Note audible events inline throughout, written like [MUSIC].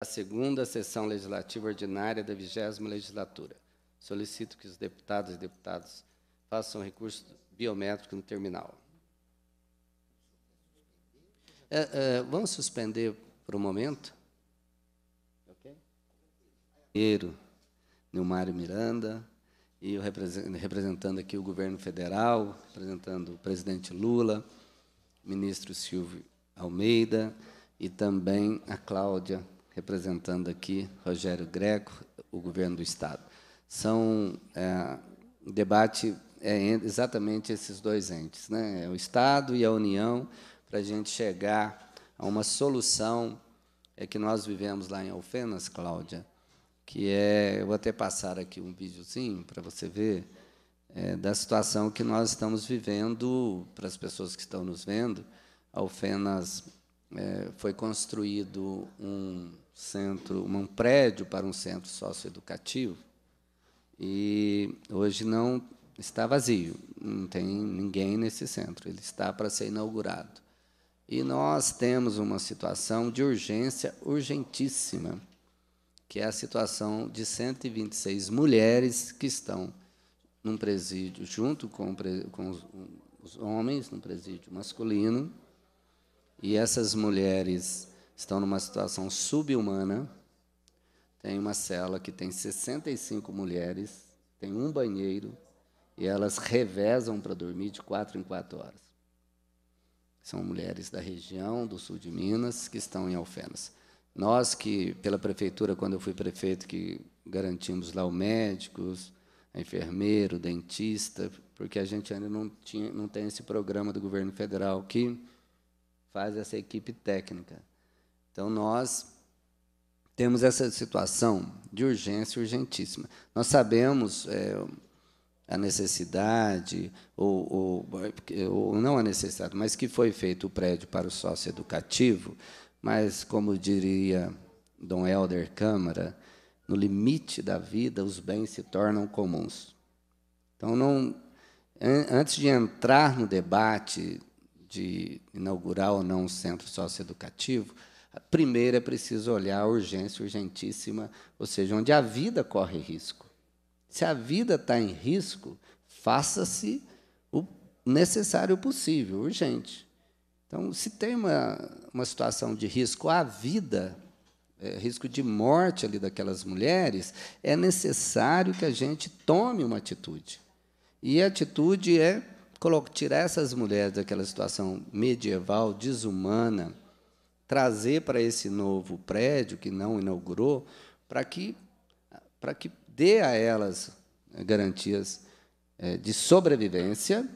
a segunda sessão legislativa ordinária da vigésima legislatura. Solicito que os deputados e deputadas façam recurso biométrico no terminal. É, é, vamos suspender por um momento? Ok. Primeiro, Nilmário Miranda, e eu representando aqui o governo federal, representando o presidente Lula, ministro Silvio Almeida, e também a Cláudia representando aqui Rogério Greco, o governo do Estado. São é, debate é exatamente esses dois entes, né? É o Estado e a União, para a gente chegar a uma solução é que nós vivemos lá em Alfenas, Cláudia, que é, eu vou até passar aqui um videozinho para você ver, é, da situação que nós estamos vivendo, para as pessoas que estão nos vendo, Alfenas é, foi construído um, centro, um prédio para um centro socioeducativo e hoje não está vazio, não tem ninguém nesse centro, ele está para ser inaugurado. E nós temos uma situação de urgência urgentíssima, que é a situação de 126 mulheres que estão num presídio junto com, com os, os homens, num presídio masculino, e essas mulheres estão numa situação subhumana. Tem uma cela que tem 65 mulheres, tem um banheiro e elas revezam para dormir de quatro em quatro horas. São mulheres da região do sul de Minas que estão em Alfenas. Nós que, pela prefeitura, quando eu fui prefeito, que garantimos lá o médicos, a enfermeiro, o dentista, porque a gente ainda não, tinha, não tem esse programa do governo federal que faz essa equipe técnica. Então, nós temos essa situação de urgência urgentíssima. Nós sabemos é, a necessidade, ou, ou, ou, não a necessidade, mas que foi feito o prédio para o sócio educativo, mas, como diria Dom Helder Câmara, no limite da vida, os bens se tornam comuns. Então, não, antes de entrar no debate de inaugurar ou não o centro socioeducativo, educativo Primeiro é preciso olhar a urgência urgentíssima, ou seja, onde a vida corre risco. Se a vida está em risco, faça-se o necessário possível, urgente. Então, se tem uma, uma situação de risco à vida, é, risco de morte ali daquelas mulheres, é necessário que a gente tome uma atitude. E a atitude é tirar essas mulheres daquela situação medieval, desumana, trazer para esse novo prédio que não inaugurou, para que, para que dê a elas eh, garantias eh, de sobrevivência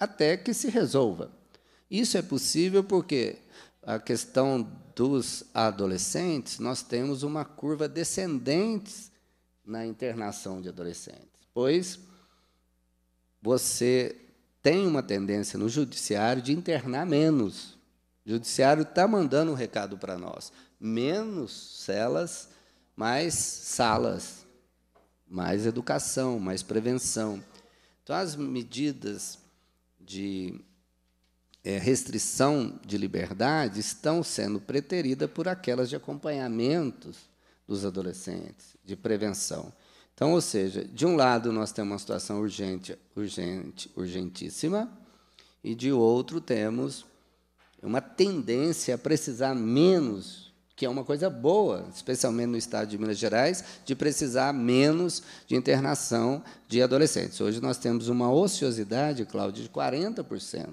até que se resolva. Isso é possível porque a questão dos adolescentes, nós temos uma curva descendente na internação de adolescentes, pois você tem uma tendência no judiciário de internar menos. O judiciário está mandando um recado para nós. Menos celas, mais salas, mais educação, mais prevenção. Então, as medidas de é, restrição de liberdade estão sendo preteridas por aquelas de acompanhamentos dos adolescentes, de prevenção. Então, ou seja, de um lado nós temos uma situação urgente, urgente, urgentíssima, e de outro temos é uma tendência a precisar menos, que é uma coisa boa, especialmente no estado de Minas Gerais, de precisar menos de internação de adolescentes. Hoje nós temos uma ociosidade, Cláudio, de 40%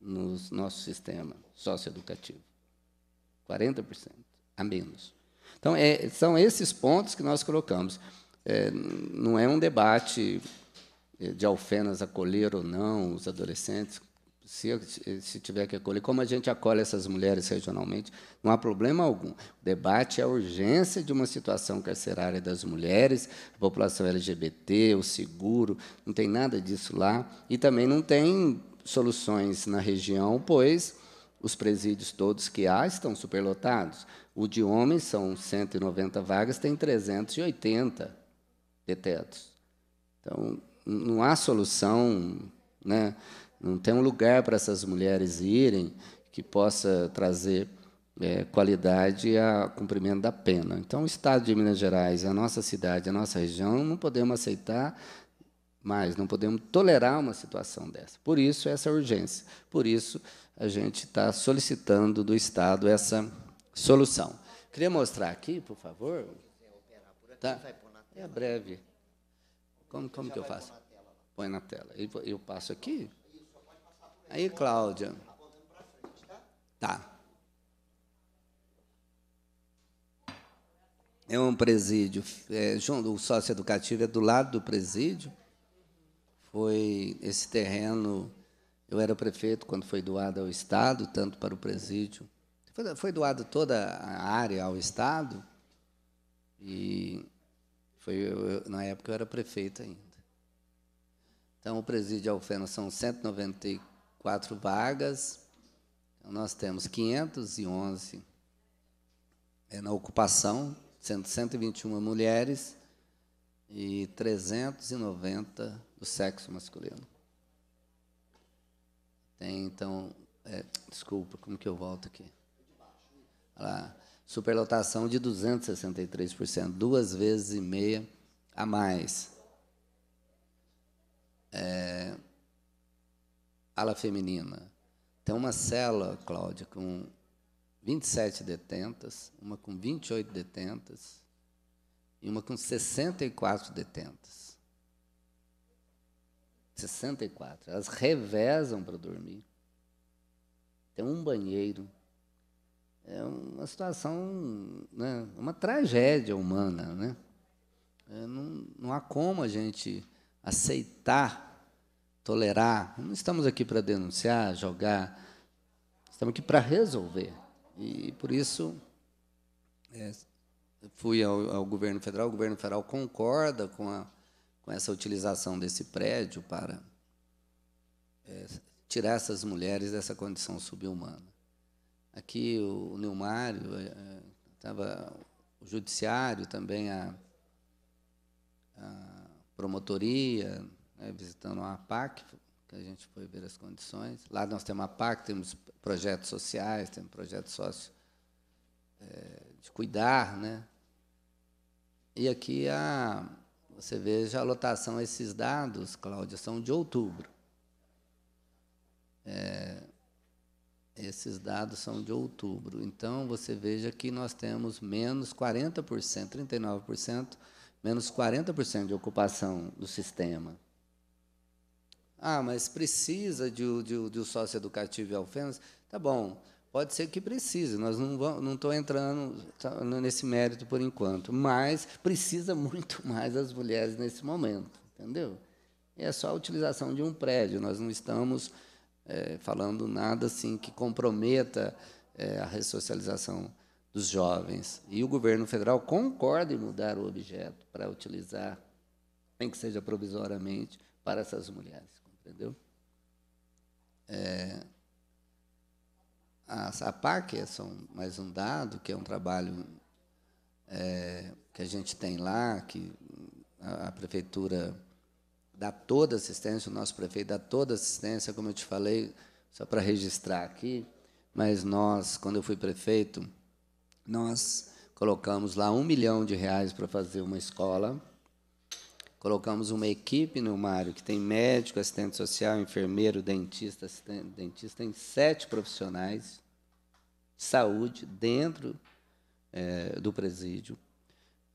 no nosso sistema socioeducativo. 40% a menos. Então, é, são esses pontos que nós colocamos. É, não é um debate é, de alfenas acolher ou não os adolescentes, se, se tiver que acolher, como a gente acolhe essas mulheres regionalmente, não há problema algum. O debate é a urgência de uma situação carcerária das mulheres, população LGBT, o seguro, não tem nada disso lá. E também não tem soluções na região, pois os presídios todos que há estão superlotados. O de homens são 190 vagas, tem 380 detetos. Então, não há solução, né? Não tem um lugar para essas mulheres irem que possa trazer é, qualidade ao cumprimento da pena. Então, o Estado de Minas Gerais, a nossa cidade, a nossa região, não podemos aceitar mais, não podemos tolerar uma situação dessa. Por isso, essa urgência. Por isso, a gente está solicitando do Estado essa solução. Queria mostrar aqui, por favor. Tá? É breve. Como, como que eu faço? Põe na tela. Eu passo aqui. Aí, Cláudia. Tá. É um presídio. É, junto, o sócio educativo é do lado do presídio. Foi esse terreno. Eu era prefeito quando foi doado ao Estado, tanto para o presídio. Foi, foi doado toda a área ao Estado. E foi, eu, na época eu era prefeito ainda. Então, o presídio Alfeno são 194 quatro vagas. Então, nós temos 511 é, na ocupação, sendo 121 mulheres e 390 do sexo masculino. Tem, então, é, desculpa, como que eu volto aqui? Olha lá, superlotação de 263%, duas vezes e meia a mais. É, ala feminina. Tem uma cela, Cláudia, com 27 detentas, uma com 28 detentas e uma com 64 detentas. 64. Elas revezam para dormir. Tem um banheiro. É uma situação, né, uma tragédia humana. Né? É, não, não há como a gente aceitar tolerar. Não estamos aqui para denunciar, jogar. Estamos aqui para resolver. E por isso é, fui ao, ao, governo federal. O governo federal concorda com, a, com essa utilização desse prédio para é, tirar essas mulheres dessa condição subhumana. Aqui o, o Nilmário, é, é, tava, o judiciário também, a, a promotoria, né, visitando a PAC, que a gente foi ver as condições. Lá nós temos a PAC, temos projetos sociais, temos projetos sócios é, eh, de cuidar, né? E aqui a, você veja a lotação, esses dados, Cláudia, são de outubro. É, esses dados são de outubro. Então, você veja que nós temos menos 40%, 39%, menos 40% de ocupação do sistema. Ah, mas precisa de, de, de um sócio educativo e alfenas? Tá bom, pode ser que precise, nós não vamos, não entrando tá, nesse mérito por enquanto, mas precisa [LAUGHS] muito mais as mulheres nesse momento, entendeu? E é só a utilização de um prédio, nós não estamos é, falando nada assim que comprometa é, a ressocialização dos jovens. E o governo federal concorda em mudar o objeto para utilizar, nem que seja provisoriamente, para essas mulheres. Entendeu? É, a, a PAC é só um, mais um dado, que é um trabalho é, que a gente tem lá, que a, a, prefeitura dá toda assistência, o nosso prefeito dá toda assistência, como eu te falei, só para registrar aqui, mas nós, quando eu fui prefeito, nós colocamos lá um milhão de reais para fazer uma escola Colocamos uma equipe no Mário que tem médico, assistente social, enfermeiro, dentista, dentista, tem sete profissionais de saúde dentro é, do presídio.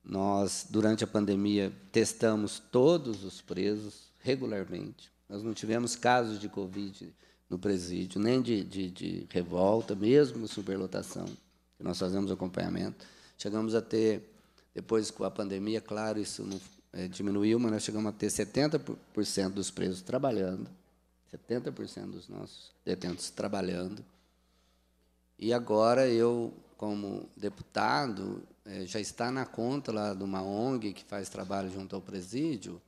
Nós, durante a pandemia, testamos todos os presos regularmente. Nós não tivemos casos de Covid no presídio, nem de, de, de revolta, mesmo superlotação, que nós fazemos acompanhamento. Chegamos a ter, depois com a pandemia, claro, isso não é, diminuiu, mas nós chegamos a ter 70% dos presos trabalhando, 70% dos nossos detentos trabalhando. E agora eu, como deputado, é, já está na conta lá de uma ONG que faz trabalho junto ao presídio,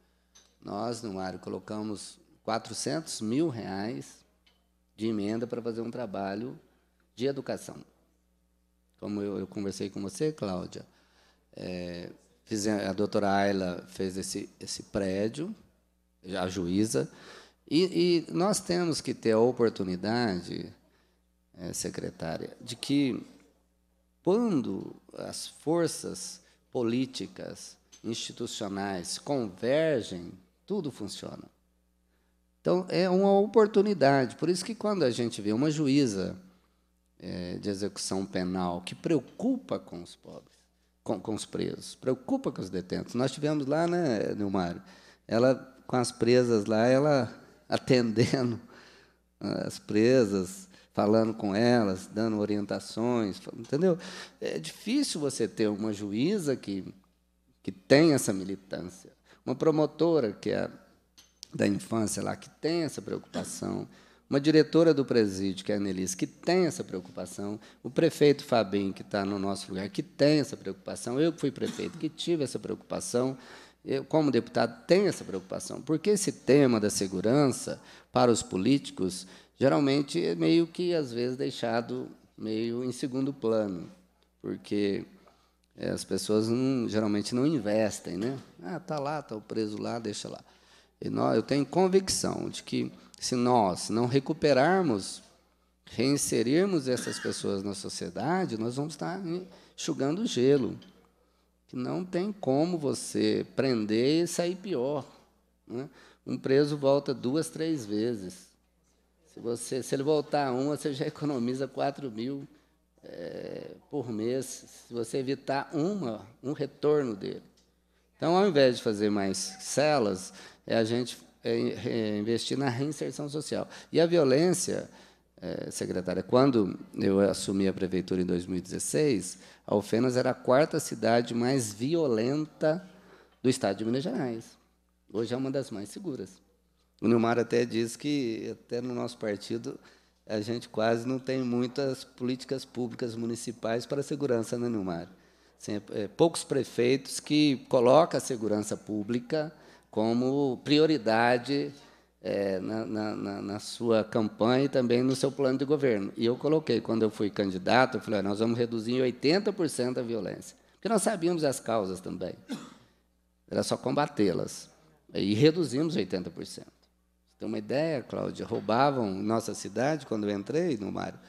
nós, no Mário, colocamos 400 mil reais de emenda para fazer um trabalho de educação. Como eu, eu conversei com você, Cláudia, é, eh, a doutora Ayla fez esse, esse prédio, a juíza, e, e nós temos que ter a oportunidade, é, secretária, de que quando as forças políticas, institucionais convergem, tudo funciona. Então, é uma oportunidade. Por isso que quando a gente vê uma juíza é, de execução penal que preocupa com os pobres, com, com os presos, preocupa com os detentos. Nós tivemos lá, né, Nilmar? Ela, com as presas lá, ela [LAUGHS] atendendo ah, as presas, falando com elas, dando orientações, entendeu? É difícil você ter uma juíza que, que tem essa militância, uma promotora que é da infância lá, que tem essa preocupação uma diretora do presídio, que é a Annelise, que tem essa preocupação, o prefeito Fabinho, que está no nosso lugar, que tem essa preocupação, eu que fui prefeito, que tive essa preocupação, eu, como deputado, tenho essa preocupação, porque esse tema da segurança, para os políticos, geralmente é meio que, às vezes, deixado meio em segundo plano, porque é, as pessoas não, geralmente não investem, né? Ah, tá lá, tá o preso lá, deixa lá. E nós, eu tenho convicção de que se nós não recuperarmos, reinserirmos essas pessoas na sociedade, nós vamos estar enxugando gelo. Que não tem como você prender e sair pior. Né? Um preso volta duas, três vezes. Se, você, se ele voltar uma, você já economiza 4 mil é, por mês, se você evitar uma, um retorno dele. Então, ao invés de fazer mais celas, é a gente é, é investir na reinserção social. E a violência, é, secretária, quando eu assumi a prefeitura em 2016, Alfenas era a quarta cidade mais violenta do estado de Minas Gerais. Hoje é uma das mais seguras. O Nilmar até diz que, até no nosso partido, a gente quase não tem muitas políticas públicas municipais para a segurança, né, Nilmar? é, poucos prefeitos que colocam a segurança pública como prioridade é, na, na, na, sua campanha e também no seu plano de governo. E eu coloquei, quando eu fui candidato, eu falei, nós vamos reduzir em 80% a violência. Porque nós sabíamos as causas também. Era só combatê-las. E reduzimos 80%. Você tem uma ideia, Cláudia? Roubavam em nossa cidade, quando eu entrei no Mário,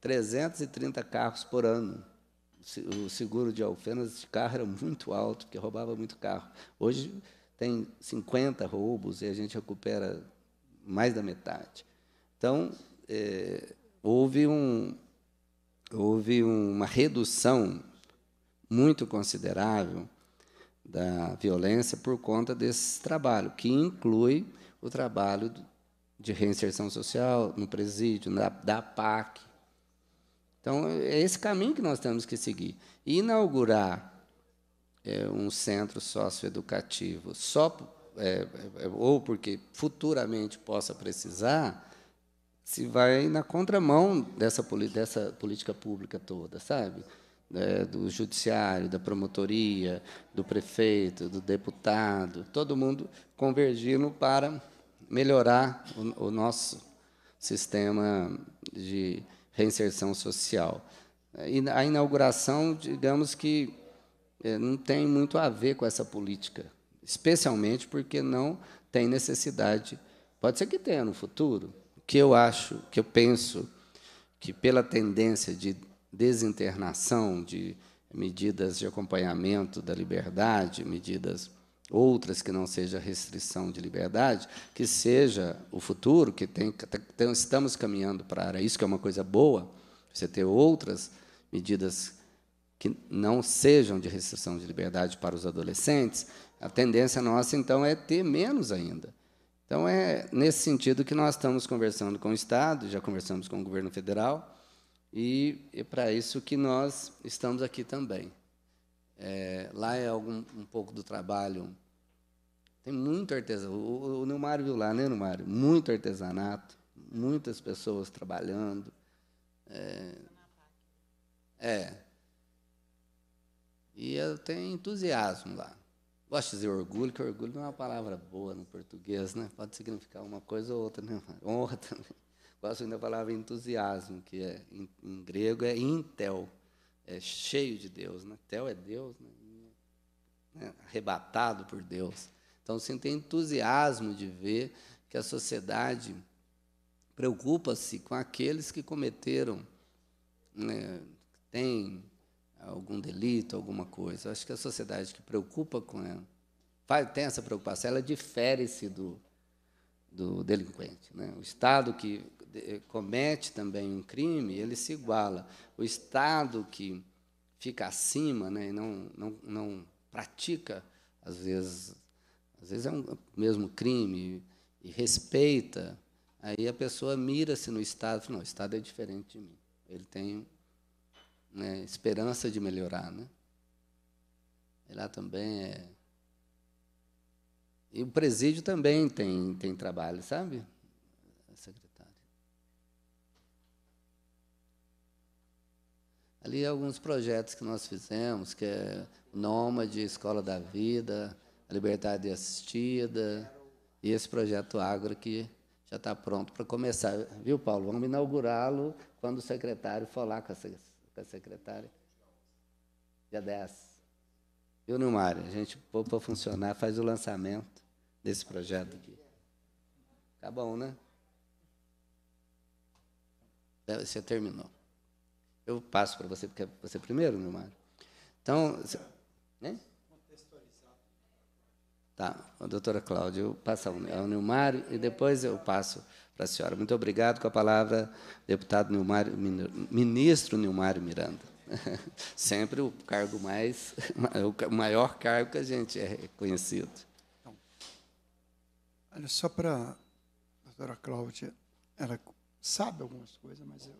330 carros por ano. O seguro de alfenas de carro era muito alto, porque roubava muito carro. Hoje tem 50 roubos e a gente recupera mais da metade. Então, é, houve, um, houve uma redução muito considerável da violência por conta desse trabalho, que inclui o trabalho de reinserção social no presídio, na, da PAC. Então, é esse caminho que nós temos que seguir. inaugurar é, um centro socioeducativo, só é, é, ou porque futuramente possa precisar, se vai na contramão dessa, dessa política pública toda, sabe? É, do judiciário, da promotoria, do prefeito, do deputado, todo mundo convergindo para melhorar o, o nosso sistema de reinserção social. E a inauguração, digamos que é, não tem muito a ver com essa política, especialmente porque não tem necessidade. Pode ser que tenha no futuro. O que eu acho, que eu penso, que pela tendência de desinternação, de medidas de acompanhamento da liberdade, medidas outras que não seja restrição de liberdade, que seja o futuro, que tem, estamos caminhando para isso que é uma coisa boa, você ter outras medidas que não sejam de restrição de liberdade para os adolescentes, a tendência nossa, então, é ter menos ainda. Então, é nesse sentido que nós estamos conversando com o Estado, já conversamos com o governo federal, e é para isso que nós estamos aqui também. É, lá é algum, um pouco do trabalho. Tem muito artesanato. O, o Neumário viu lá, né, Neumário? Muito artesanato, muitas pessoas trabalhando. É, é e eu tenho entusiasmo lá. Gosto de dizer orgulho, que orgulho não é uma palavra boa no português, né? Pode significar uma coisa ou outra, né? [LAUGHS] Honra também. Gosto ainda da palavra entusiasmo, que é, em, em, grego é intel, é cheio de Deus, né? Tel é Deus, né? É né? arrebatado por Deus. Então, sim, tem entusiasmo de ver que a sociedade preocupa-se com aqueles que cometeram, né, têm algum delito, alguma coisa. Acho que a sociedade que preocupa com ela, faz, tem essa preocupação, ela difere-se do, do delinquente. Né? O Estado que comete também um crime, ele se iguala. O Estado que fica acima né, e não, não, não pratica, às vezes, às vezes é um mesmo crime e respeita, aí a pessoa mira-se no Estado, não, o Estado é diferente de mim. Ele tem né, esperança de melhorar. Né? E lá também é. E o presídio também tem, tem trabalho, sabe, secretário? Ali alguns projetos que nós fizemos, que é Nômade, Escola da Vida, a Liberdade Assistida, e esse projeto Agro que já está pronto para começar. Viu, Paulo? Vamos inaugurá-lo quando o secretário for lá com a secretária com a secretária. Dia 10. Viu, Nilmar? A gente pôr para funcionar, faz o lançamento desse projeto aqui. Tá bom, né? É, você terminou. Eu passo para você, porque você é primeiro, Nilmar. Então, né? Tá, doutora Cláudia, eu passo ao Nilmário e depois eu passo para a senhora. Muito obrigado com a palavra, deputado Nilmário, ministro Nilmário Miranda. [LAUGHS] Sempre o cargo mais, [LAUGHS] o maior cargo que a gente é reconhecido. Então, olha, só para a doutora Cláudia, ela sabe algumas coisas, mas eu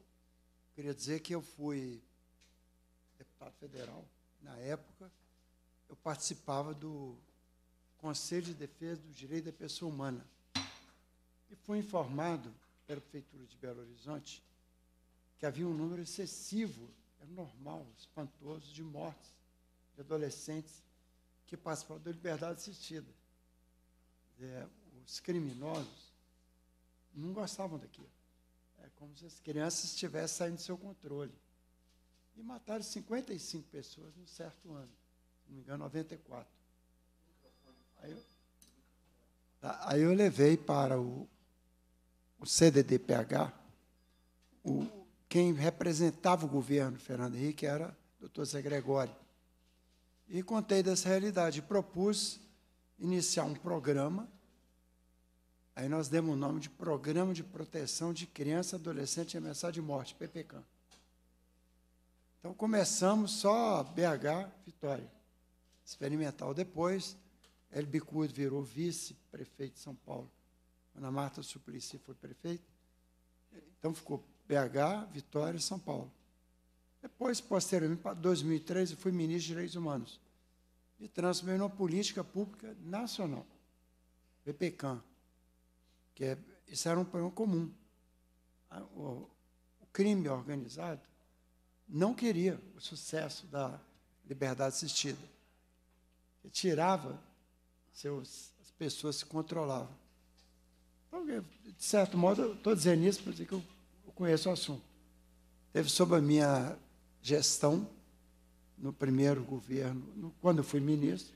queria dizer que eu fui deputado federal na época, eu participava do Conselho de Defesa do Direito da Pessoa Humana. E fui informado pela Prefeitura de Belo Horizonte que havia um número excessivo, é normal, espantoso, de mortes de adolescentes que participavam da liberdade assistida. É, os criminosos não gostavam daquilo. É como se as crianças estivessem saindo do seu controle. E mataram 55 pessoas num certo ano, se não me engano, 94. Aí eu, tá, aí eu levei para o, o CDDPH, o, quem representava o governo Fernando Henrique era o doutor Zé Gregório. E contei dessa realidade, propus iniciar um programa, aí nós demos o nome de Programa de Proteção de Criança, Adolescente e Ameaçada de Morte, PPCAM. Então, começamos só BH Vitória, experimental depois, Bicudo virou vice-prefeito de São Paulo. Ana Marta Suplicy foi prefeita. Então ficou BH, Vitória e São Paulo. Depois, posteriormente, para 2013, eu fui ministro de Direitos Humanos. Me transformei numa política pública nacional, VPCAM, que é, isso era um problema comum. O, o crime organizado não queria o sucesso da liberdade assistida. Ele tirava se as pessoas se controlavam. de certo modo, estou dizendo isso para dizer que eu, conheço o assunto. Teve sob a minha gestão, no primeiro governo, quando eu fui ministro,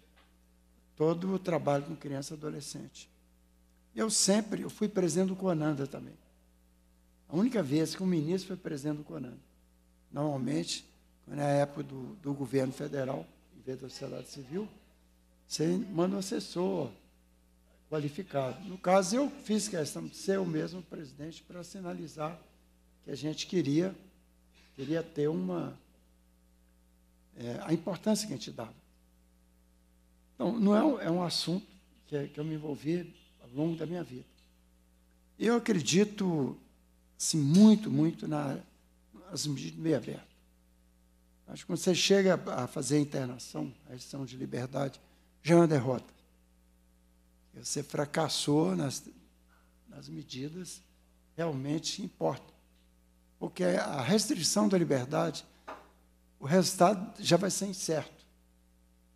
todo o trabalho com criança e adolescente. Eu sempre, eu fui presidente do Conanda também. A única vez que um ministro foi presidente do Conanda. Normalmente, na época do, do governo federal, em vez da sociedade civil, você manda um assessor qualificado. No caso, eu fiz questão de ser o mesmo presidente para sinalizar que a gente queria, queria ter uma. É, a importância que a gente dava. Então, não é um, é um assunto que, que eu me envolvi ao longo da minha vida. Eu acredito assim, muito, muito na, nas medidas meio aberto. Acho que quando você chega a fazer a internação, a edição de liberdade, já é uma derrota. Você fracassou nas, nas medidas realmente que importam. Porque a restrição da liberdade, o resultado já vai ser incerto.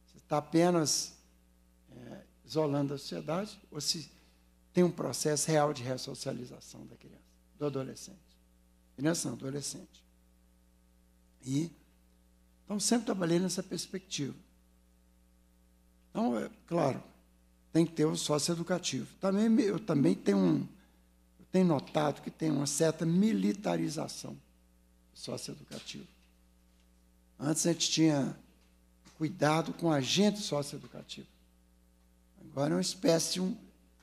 Você está apenas é, isolando a sociedade ou se tem um processo real de ressocialização da criança, do adolescente. Criança não, adolescente. E, então, sempre trabalhei nessa perspectiva. Então, é, claro, tem que ter o sócio educativo. Também, eu também tenho, um, eu tenho notado que tem uma certa militarização do sócio educativo. Antes a gente tinha cuidado com agente sócio educativo. Agora é uma espécie de um,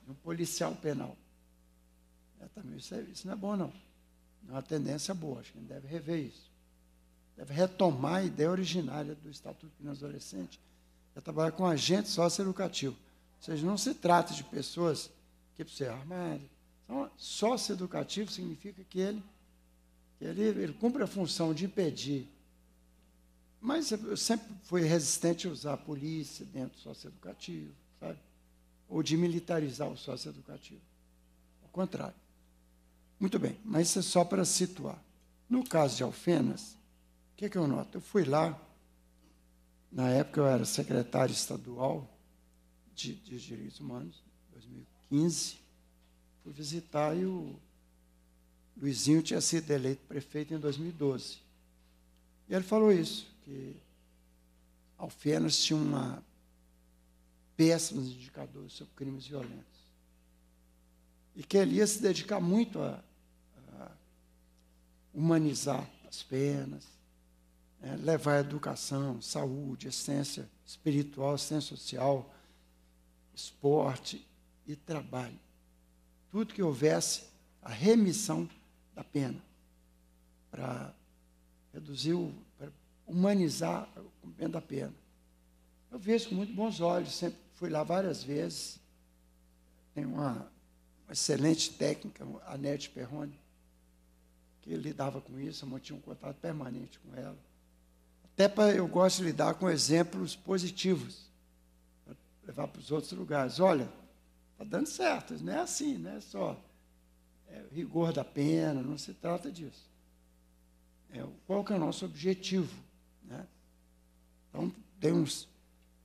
um policial penal. É, também isso, é, isso não é bom, não. Não É uma tendência boa, acho que a gente deve rever isso. Deve retomar a ideia originária do Estatuto do Criança Adolescente, é trabalhar com agente socioeducativo. Ou seja, não se trata de pessoas que precisam ser armadas. Então, socioeducativo significa que ele, que ele, ele cumpre a função de impedir. Mas eu sempre fui resistente a usar a polícia dentro do socioeducativo, sabe? Ou de militarizar o socioeducativo. Ao contrário. Muito bem, mas isso é só para situar. No caso de Alfenas, o que, é que eu noto? Eu fui lá, na época eu era secretário estadual de, de Direitos Humanos, 2015. Fui visitar e o Luizinho tinha sido eleito prefeito em 2012. E ele falou isso, que Alfenas tinha uma péssimos indicadores sobre crimes violentos. E que ele ia se dedicar muito a, a humanizar as penas, é, levar educação, saúde, essência espiritual, essência social, esporte e trabalho. Tudo que houvesse a remissão da pena para reduzir, para humanizar o cumprimento da pena. Eu vejo com muito bons olhos, sempre fui lá várias vezes. Tem uma, uma excelente técnica, a Nete Perrone, que lidava com isso, eu mantinha um contato permanente com ela. Até para eu gosto de lidar com exemplos positivos, para levar para os outros lugares. Olha, está dando certo, não é assim, não é só é, rigor da pena, não se trata disso. É, qual que é o nosso objetivo? Né? Então, tem uns.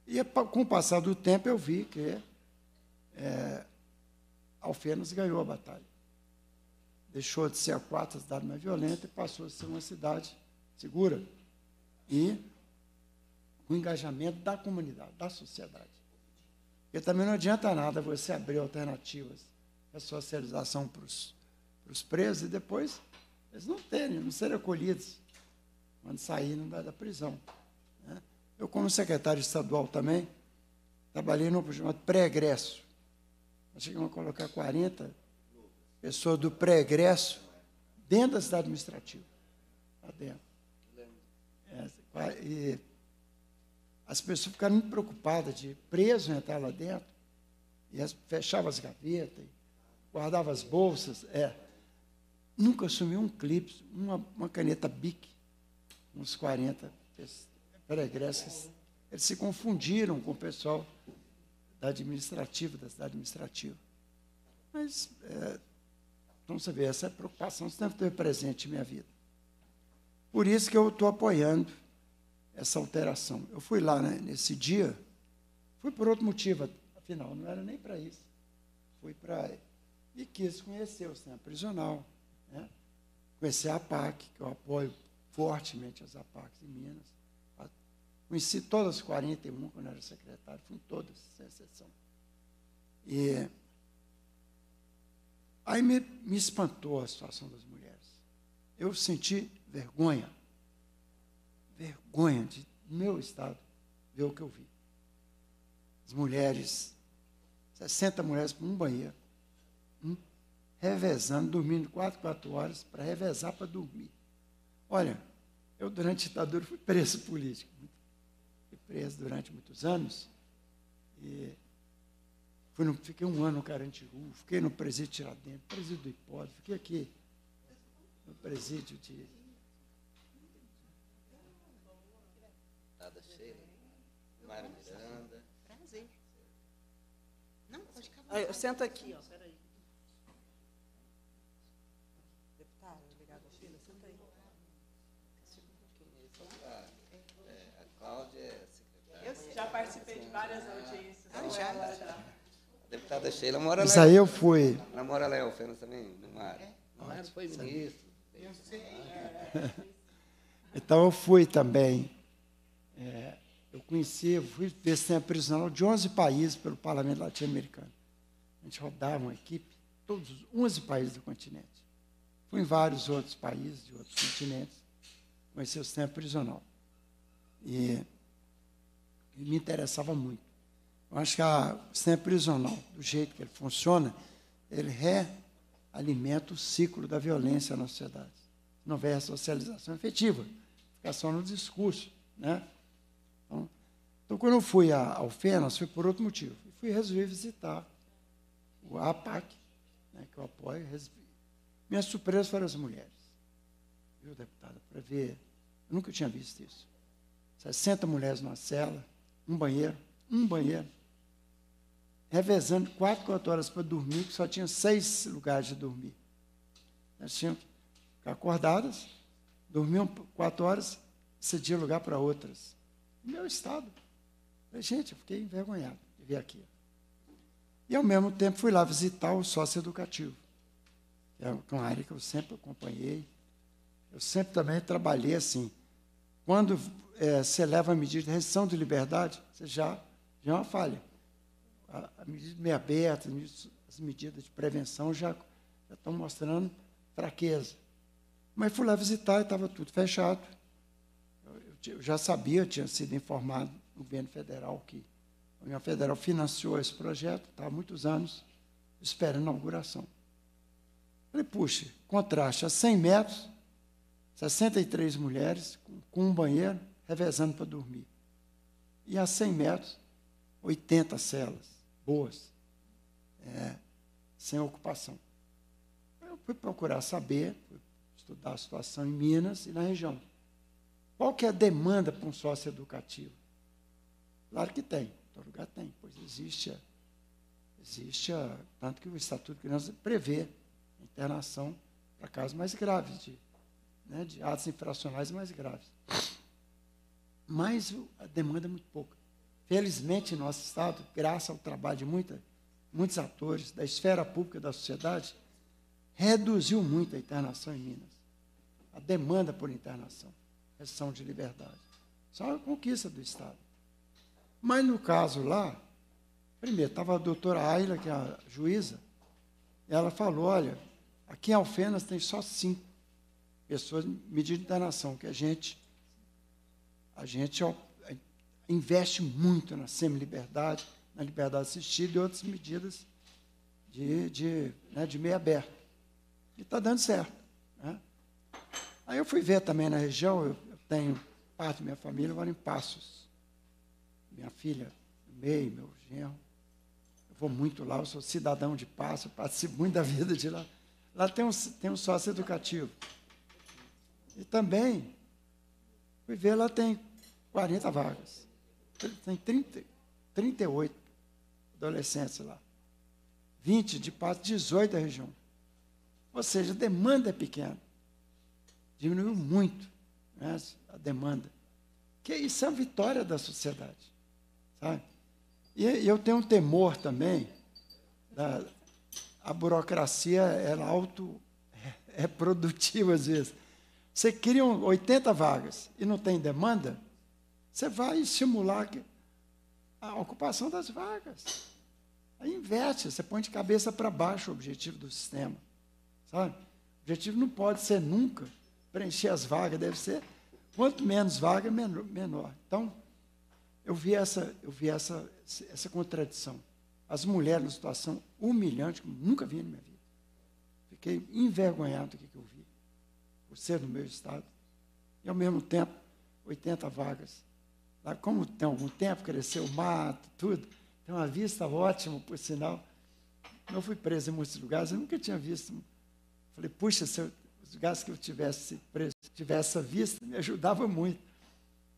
E é com o passar do tempo eu vi que é, Alfenas ganhou a batalha. Deixou de ser a quarta cidade mais violenta e passou a ser uma cidade segura e o engajamento da comunidade, da sociedade. Porque também não adianta nada você abrir alternativas à socialização para os presos e depois eles não terem, não serem acolhidos quando saírem da, da prisão. Né? Eu, como secretário estadual também, trabalhei no projeto pré-egresso. Nós chegamos a colocar 40 pessoas do pré-egresso dentro da cidade administrativa, lá dentro. Ah, e as pessoas ficaram muito preocupadas de preso entrar lá dentro. E as, as gavetas, guardavam as bolsas. É. Nunca sumiu um clipe, uma, uma caneta BIC, uns 40 peregrinos. Eles se confundiram com o pessoal da administrativa, da cidade administrativa. Mas, é, então você vê, essa preocupação sempre teve presente em minha vida. Por isso que eu estou apoiando essa alteração. Eu fui lá né, nesse dia, fui por outro motivo, afinal, não era nem para isso. Fui para. E quis conhecer o centro prisional, né? conhecer a APAC, que eu apoio fortemente as APACs em Minas. Conheci todas as 41 quando era secretário, fui em todas, sem exceção. E aí me, me espantou a situação das mulheres. Eu senti vergonha vergonha de meu estado ver o que eu vi. As mulheres, 60 mulheres para um banheiro, hum, revezando, dormindo 4, 4 horas para revezar para dormir. Olha, eu durante a ditadura fui preso político. Fui preso durante muitos anos. E fui no, fiquei um ano no Carantiru, fiquei no presídio Tiradentes, presídio do Hipólito, fiquei aqui no presídio de senta aqui, ó, Deputado, ligado senta aí. a Cláudia é secretária. Eu já participei de várias audiências. Ah, já, deputada Sheila mora Isso lá. Isso aí eu fui. Ela mora lá em também, no Mar. É? Ah, Não, foi ministro. Eu sei. Então eu fui também. É, eu conheci, eu fui ver prisional de 11 países pelo Parlamento Latino-Americano. A gente rodava uma equipe, todos os 11 países do continente. Fui em vários outros países, de outros continentes, mas o sistema prisional. E, e, me interessava muito. Eu acho que a, o sistema prisional, do jeito que ele funciona, ele realimenta o ciclo da violência na sociedade. Não houver a socialização efetiva, fica só no discurso. Né? Então, então, quando eu fui ao FENAS, foi por outro motivo. fui resolver visitar a APAC, né, que eu apoio, Minha surpresa foram as mulheres. Viu, deputada, para ver. Eu nunca tinha visto isso. 60 mulheres numa cela, um banheiro, um banheiro. Revezando quatro, quatro horas para dormir, que só tinha seis lugares de dormir. Elas tinham que ficar acordadas, dormiam quatro horas, cedia lugar para outras. Meu estado. Gente, eu fiquei envergonhado de ver aquilo. E, ao mesmo tempo, fui lá visitar o sócio educativo, que é uma área que eu sempre acompanhei. Eu sempre também trabalhei assim. Quando é, você leva a medida de restrição de liberdade, você já, já é uma falha. A, a medida meio aberta, as medidas de prevenção já, já estão mostrando fraqueza. Mas fui lá visitar e estava tudo fechado. Eu, eu, eu já sabia, eu tinha sido informado do governo federal que a União Federal financiou esse projeto, está há muitos anos, espera a inauguração. Falei, puxa, contraste a é 100 metros, 63 mulheres com um banheiro, revezando para dormir. E a 100 metros, 80 celas, boas, é, sem ocupação. Eu fui procurar saber, fui estudar a situação em Minas e na região. Qual que é a demanda para um sócio educativo? Claro que tem. Todo então, lugar tem, pois existe, existe tanto que o Estatuto que nós prevê internação para casos mais graves, de, né, de atos infracionais mais graves. Mas a demanda é muito pouca. Felizmente, em nosso Estado, graças ao trabalho de muita, muitos atores da esfera pública da sociedade, reduziu muito a internação em Minas. A demanda por internação, restrição de liberdade. Isso é uma conquista do Estado. Mas no caso lá, primeiro, estava a doutora Ayla, que é a juíza, ela falou, olha, aqui em Alfenas tem só cinco pessoas medida de nação que a gente, a gente investe muito na semi-liberdade, na liberdade assistida e outras medidas de, de, né, de meio aberto. E está dando certo. Né? Aí eu fui ver também na região, eu, eu tenho parte da minha família, eu moro em Passos minha filha, meio, meu genro. Eu vou muito lá, eu sou cidadão de passo, participo muito da vida de lá. Lá tem um, tem um sócio educativo. E também, fui ver, lá tem 40 vagas. Tem 30, 38 adolescentes lá. 20 de passo, 18 da região. Ou seja, a demanda é pequena. Diminuiu muito né, a demanda. Que isso é uma vitória da sociedade. Sabe? E eu tenho um temor também. Da, a burocracia ela é auto é, é produtiva às vezes. Você cria 80 vagas e não tem demanda, você vai estimular a ocupação das vagas. Aí inverte, você põe de cabeça para baixo o objetivo do sistema. Sabe? O objetivo não pode ser nunca preencher as vagas, deve ser quanto menos vaga, menor. Então, eu vi essa, eu vi essa, essa contradição. As mulheres numa situação humilhante, que nunca vi na minha vida. Fiquei envergonhado do que, eu vi, por ser no meu estado. E, ao mesmo tempo, 80 vagas. Como tem algum tempo, cresceu o mato, tudo. Tem uma vista ótima, por sinal. Eu fui preso em muitos lugares, eu nunca tinha visto. Falei, puxa, se eu, os lugares que eu tivesse preso, tivesse essa vista, me ajudava muito.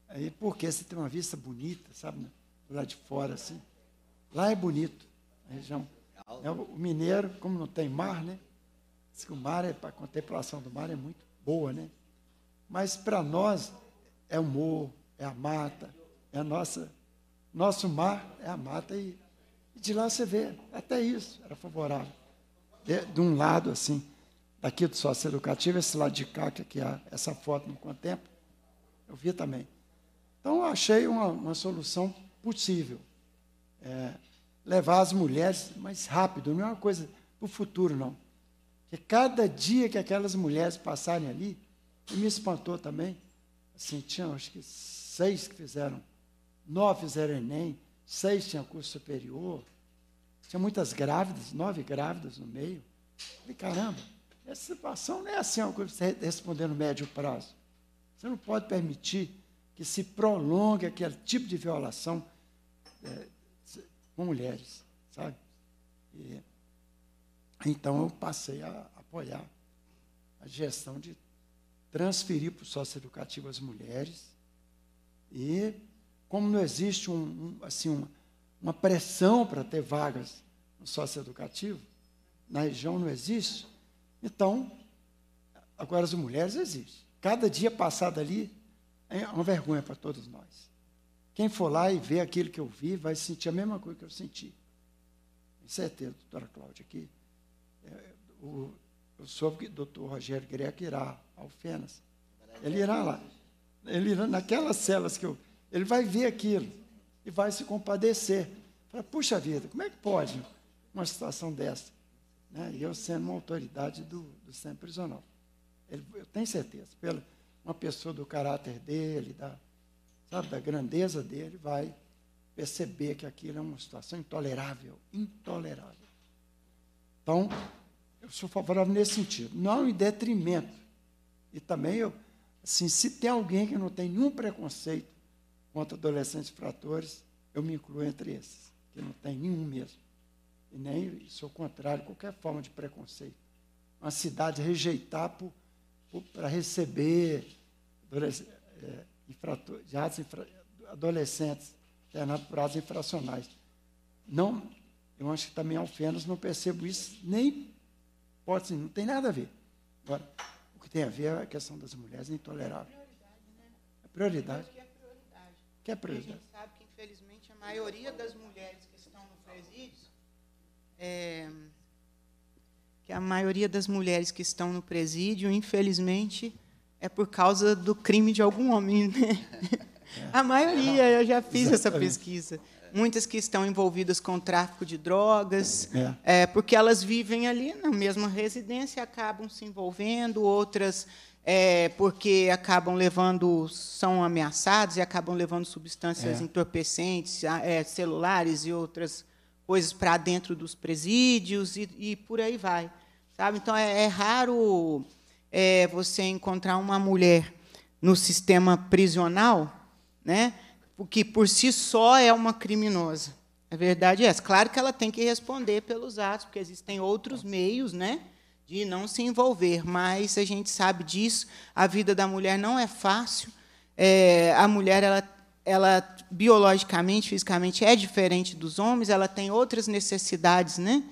Aí, porque você tem uma vista bonita, sabe? Né? Lá de fora, assim. Lá é bonito, a região. É, o mineiro, como não tem mar, né? Diz que o mar, é, a contemplação do mar é muito boa, né? Mas para nós é o morro, é a mata, é a nossa. Nosso mar é a mata e, e de lá você vê, até isso era favorável. De, de um lado, assim, daqui do sócio educativo, esse lado de cá, que aqui, essa foto não contempla, eu vi também. Então, achei uma, uma solução possível. É, levar as mulheres mais rápido, não é uma coisa para o futuro, não. Que cada dia que aquelas mulheres passarem ali, e me espantou também, assim, tinha acho que seis que fizeram, nove fizeram Enem, seis tinham curso superior, tinha muitas grávidas, nove grávidas no meio. Falei, caramba, essa situação não é assim uma coisa que você responder no médio prazo. Você não pode permitir que se prolongue aquele tipo de violação é, com mulheres, sabe? E, então eu passei a apoiar a gestão de transferir para o sócio educativo as mulheres e como não existe um, um, assim, uma, uma pressão para ter vagas no sócio educativo na região não existe, então agora as mulheres existem. Cada dia passado ali, é uma vergonha para todos nós. Quem for lá e ver aquilo que eu vi, vai sentir a mesma coisa que eu senti. Em certeza, doutora Cláudia, que é, o, eu soube que o doutor Rogério Greco irá ao FENAS. Ele irá lá. Ele irá naquelas celas que eu. Ele vai ver aquilo e vai se compadecer. Fala, puxa vida, como é que pode uma situação dessa? Né? E eu sendo uma autoridade do, do centro prisional. Ele, eu tenho certeza, pelo uma pessoa do caráter dele, da, sabe, da grandeza dele, vai perceber que aquilo é uma situação intolerável, intolerável. Então, eu sou favorável nesse sentido, não em detrimento. E também eu, assim, se tem alguém que não tem nenhum preconceito contra adolescentes fratores, eu me incluo entre esses, que não tem nenhum mesmo. E nem sou contrário a qualquer forma de preconceito. Uma cidade rejeitar para receber de é, adolescentes, internados por atos infracionais. Não, eu acho que também ao Alfenas não percebo isso, nem pode ser, não tem nada a ver. Agora, o que tem a ver é a questão das mulheres é intolerável. Né? É prioridade. Né? É prioridade. Que é prioridade. a gente sabe que, infelizmente, a maioria das mulheres que estão no presídio é, que a maioria das mulheres que estão no presídio, infelizmente, é por causa do crime de algum homem. Né? [LAUGHS] A maioria, eu já fiz essa pesquisa. Muitas que estão envolvidas com tráfico de drogas, é. é. porque elas vivem ali na mesma residência, acabam se envolvendo, outras é, porque acabam levando, são ameaçados e acabam levando substâncias é. entorpecentes, é, celulares e outras coisas para dentro dos presídios e, e por aí vai. Sabe? Então, é, é raro é, você encontrar uma mulher no sistema prisional, né, que por si só é uma criminosa. A verdade é essa. Claro que ela tem que responder pelos atos, porque existem outros meios né, de não se envolver, mas a gente sabe disso. A vida da mulher não é fácil. É, a mulher, ela, ela biologicamente, fisicamente, é diferente dos homens, ela tem outras necessidades né,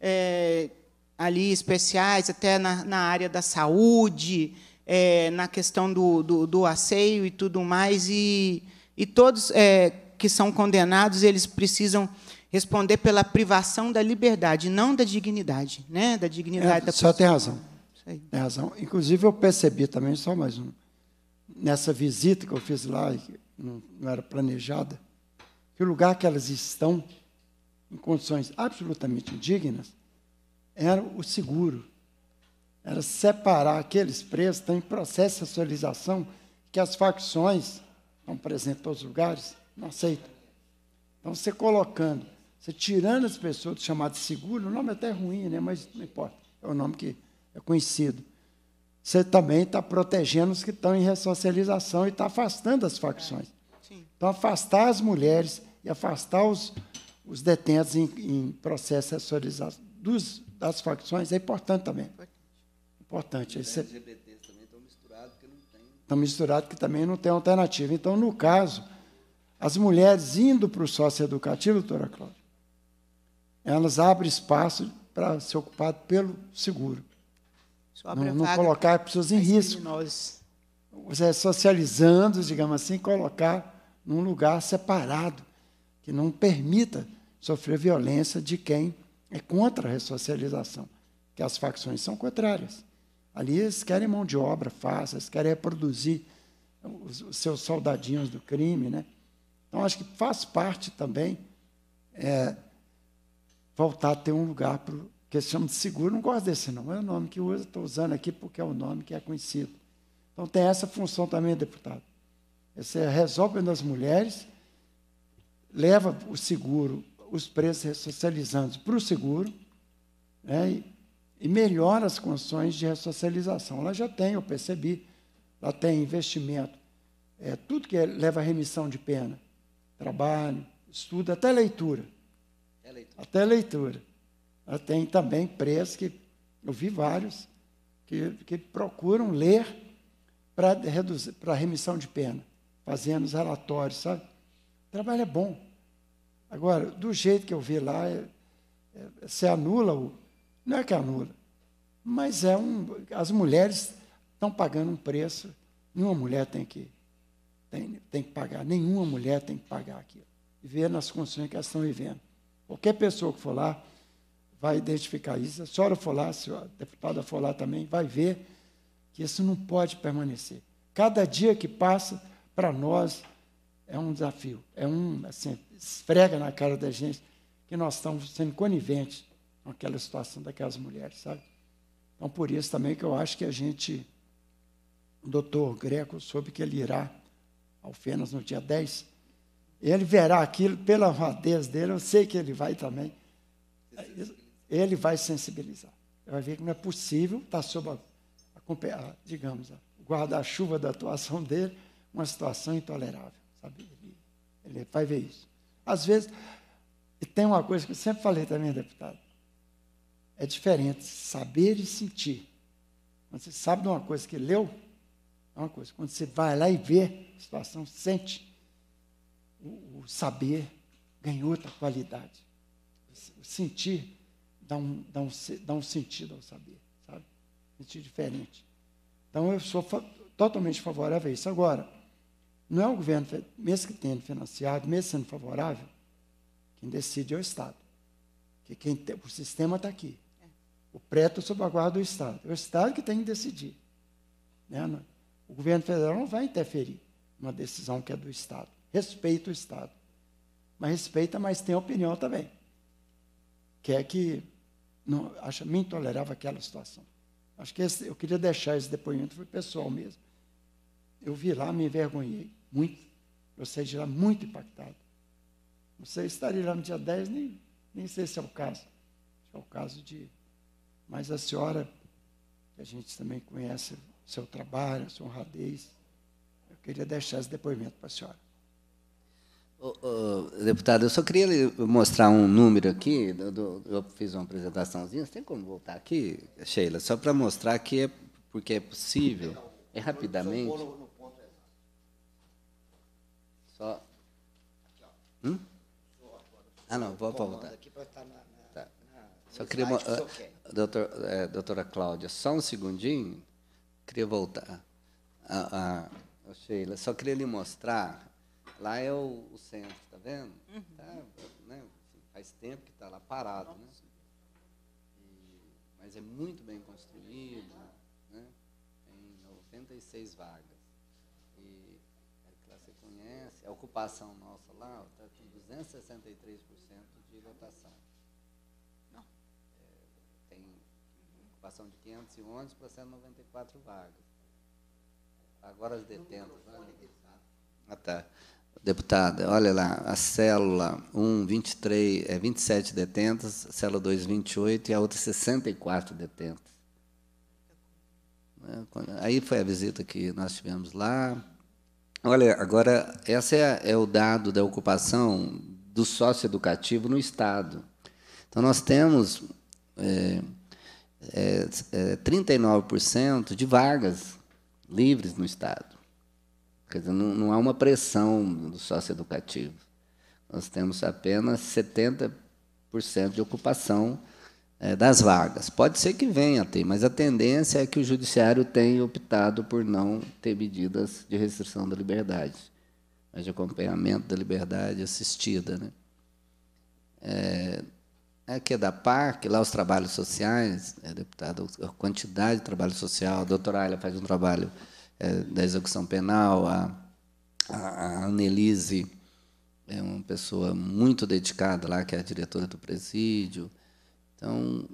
é, ali especiais, até na, na área da saúde, é, na questão do, do, do, asseio e tudo mais. E, e todos é, que são condenados, eles precisam responder pela privação da liberdade, não da dignidade, né? Da dignidade é, da pessoa. Só tem razão. Tem razão. Inclusive eu percebi também só mais um nessa visita que eu fiz lá, que não, não era planejada, que o lugar que elas estão em condições absolutamente indignas, era o seguro. Era separar aqueles presos, tem então, processo de socialização que as facções estão presentes em todos os lugares, não aceitam. Então, você colocando, você tirando as pessoas do chamado seguro, o nome é até ruim, né? mas não importa, é o nome que é conhecido. Você também está protegendo os que estão em ressocialização e está afastando as facções. Então, afastar as mulheres e afastar os, os detentos em, em processo de socialização dos das facções é importante também. Importante. Os é LGBTs também estão misturados porque não tem. Estão misturados que também não tem alternativa. Então, no caso, as mulheres indo para o sócio educativo doutora Cláudia, elas abrem espaço para ser ocupado pelo seguro. Não, não colocar pessoas em risco. você é socializando, digamos assim, colocar num lugar separado, que não permita sofrer violência de quem é contra a ressocialização, que as facções são contrárias. Ali eles querem mão de obra fácil, eles querem reproduzir os, os seus soldadinhos do crime. Né? Então, acho que faz parte também é, voltar a ter um lugar para o que eles chamam de seguro. Não gosto desse não, é o nome que eu estou usando aqui porque é o nome que é conhecido. Então, tem essa função também, deputado. Você resolve nas mulheres, leva o seguro os preços ressocializantes para o seguro né, e melhora as condições de ressocialização. Lá já tem, eu percebi, lá tem investimento, é, tudo que é, leva a remissão de pena, trabalho, estudo, até leitura. É leitura. Até leitura. Ela tem também preços que eu vi vários que, que procuram ler para reduzir para remissão de pena, fazendo os relatórios, sabe? O trabalho é bom. Agora, do jeito que eu vi lá, se é, é, anula o. Não é que anula, mas é um. As mulheres estão pagando um preço. Nenhuma mulher tem que, tem, tem que pagar. Nenhuma mulher tem que pagar aquilo. E ver nas condições que elas estão vivendo. Qualquer pessoa que for lá vai identificar isso. a senhora for lá, a deputada for lá também, vai ver que isso não pode permanecer. Cada dia que passa, para nós, é um desafio. É um, assim, esfrega na cara da gente que nós estamos sendo coniventes com aquela situação daquelas mulheres, sabe? Então, por isso também que eu acho que a gente, o doutor Greco soube que ele irá ao Fenas no dia 10, ele verá aquilo pela radez dele, eu sei que ele vai também, ele vai sensibilizar. Ele vai ver que não é possível estar sob a, a digamos, guarda-chuva da atuação dele, uma situação intolerável, sabe? ele, ele vai ver isso. Às vezes, e tem uma coisa que eu sempre falei também, deputado, é diferente saber e sentir. Quando você sabe de uma coisa que leu, é uma coisa. Quando você vai lá e vê a situação, sente, o, o saber ganha outra qualidade. O sentir dá um, dá um, dá um sentido ao saber, sabe? Sentir diferente. Então, eu sou fa totalmente favorável a isso. Agora, não é o governo, mesmo que tenha financiado, mesmo sendo favorável, quem decide é o Estado. que quem tem, o sistema está aqui. O preto sob a guarda do Estado. É o Estado que tem que decidir. Né? O governo federal não vai interferir numa decisão que é do Estado. Respeita o Estado. Mas respeita, mas tem opinião também. Que é que não, acha me intolerável aquela situação. Acho que esse, eu queria deixar esse depoimento, foi pessoal mesmo. Eu vi lá, me envergonhei. Muito. Você será muito impactado. Você estaria lá no dia 10, nem, nem sei se é o caso. Se é o caso de. Mas a senhora, que a gente também conhece o seu trabalho, a sua honradez, eu queria deixar esse depoimento para a senhora. Oh, deputado, eu só queria mostrar um número aqui. Do, do, eu fiz uma apresentaçãozinha. Você tem como voltar aqui, Sheila? Só para mostrar que é porque é possível, é rapidamente. Só. Hum? Ah, não, vou voltar. Tá. tá. Só queria. Uma, que ah, doutor, é, doutora Cláudia, só um segundinho. Queria voltar. Ah, ah, Sheila, só queria lhe mostrar. Lá é o, o centro, tá vendo? Uhum. Tá, né? Assim, faz tempo que está lá parado, né? E, mas é muito bem construído, né? Tem 96 vagas a é ocupação nossa lá está com 263% de lotação. Não. É, tem ocupação de 511 para 194 vagas. Agora as detentas. Ah, tá. Deputada, olha lá, a célula 1, 23, é, 27 detentas, a célula 2, 28 e a outra 64 detentas. Né, aí foi a visita que nós tivemos lá, Olha, agora, esse é, é o dado da ocupação do sócio educativo no Estado. Então, nós temos é, é, 39% é, de vagas livres no Estado. Quer dizer, não, não há uma pressão do educativo. Nós temos apenas 70% de ocupação é, das vagas. Pode ser que venha a ter, mas a tendência é que o judiciário tenha optado por não ter medidas de restrição da liberdade, mas de acompanhamento da liberdade assistida. Né? É, aqui é da PARC, lá os trabalhos sociais, é, deputado, a quantidade de trabalho social, a doutora Ayla faz um trabalho é, da execução penal, a, a Annelise é uma pessoa muito dedicada lá, que é a diretora do presídio, então,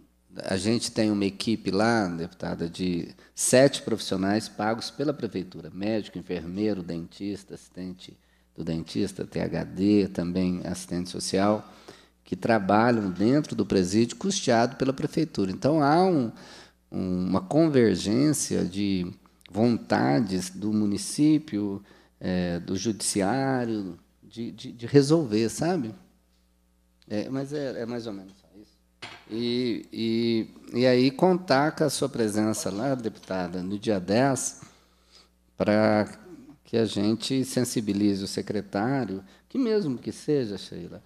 a gente tem uma equipe lá, deputada, de sete profissionais pagos pela prefeitura: médico, enfermeiro, dentista, assistente do dentista, THD, também assistente social, que trabalham dentro do presídio custeado pela prefeitura. Então há um, uma convergência de vontades do município, é, do judiciário, de, de, de, resolver, sabe? É, mas é, é mais ou menos. E, e, e aí contar com a sua presença lá, deputada, no dia 10, para que a gente sensibilize o secretário, que mesmo que seja, Sheila,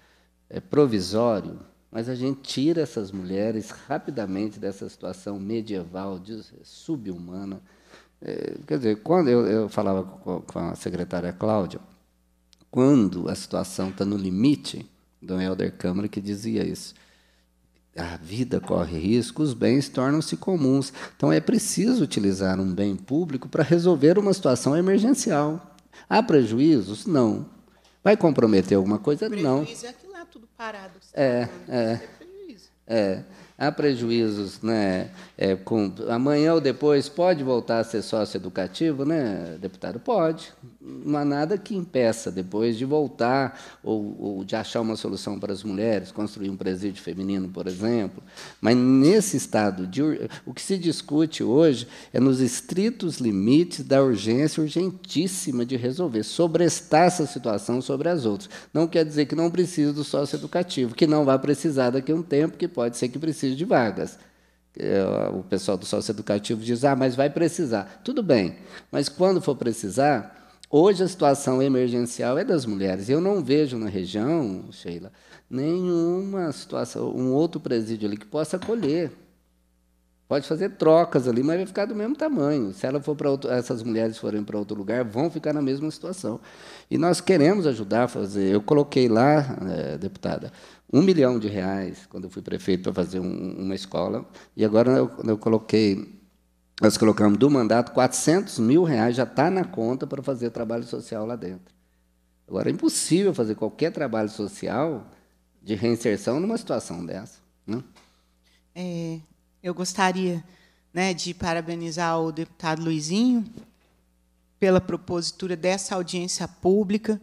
é provisório, mas a gente tira essas mulheres rapidamente dessa situação medieval, subhumana. É, quer dizer, quando eu, eu falava com, a secretária Cláudia, quando a situação está no limite, Dom Helder Câmara que dizia isso, a vida corre risco, os bens tornam-se comuns. Então é preciso utilizar um bem público para resolver uma situação emergencial. Há prejuízos? Não. Vai comprometer alguma coisa? Prejuízo Não. Prejuízo é aquilo lá tudo parado. É, é. É, é há prejuízos, né? É, com, amanhã ou depois pode voltar a ser sócio educativo, né, deputado? Pode. Não há nada que impeça depois de voltar ou, ou de achar uma solução para as mulheres, construir um presídio feminino, por exemplo. Mas nesse estado de o que se discute hoje é nos estritos limites da urgência urgentíssima de resolver, sobrestar essa situação sobre as outras. Não quer dizer que não precise do sócio educativo, que não vá precisar daqui a um tempo, que pode ser que precise de vagas. É, o pessoal do sócio educativo diz: ah, mas vai precisar. Tudo bem, mas quando for precisar. Hoje a situação emergencial é das mulheres. Eu não vejo na região, Sheila, nenhuma situação, um outro presídio ali que possa acolher. Pode fazer trocas ali, mas vai ficar do mesmo tamanho. Se ela for para essas mulheres forem para outro lugar, vão ficar na mesma situação. E nós queremos ajudar a fazer. Eu coloquei lá, é, deputada, um milhão de reais quando eu fui prefeito para fazer um, uma escola. E agora eu, eu, coloquei, nós colocamos do mandato 400 mil reais já está na conta para fazer trabalho social lá dentro. Agora é impossível fazer qualquer trabalho social de reinserção numa situação dessa. Né? É, eu gostaria né, de parabenizar o deputado Luizinho pela propositura dessa audiência pública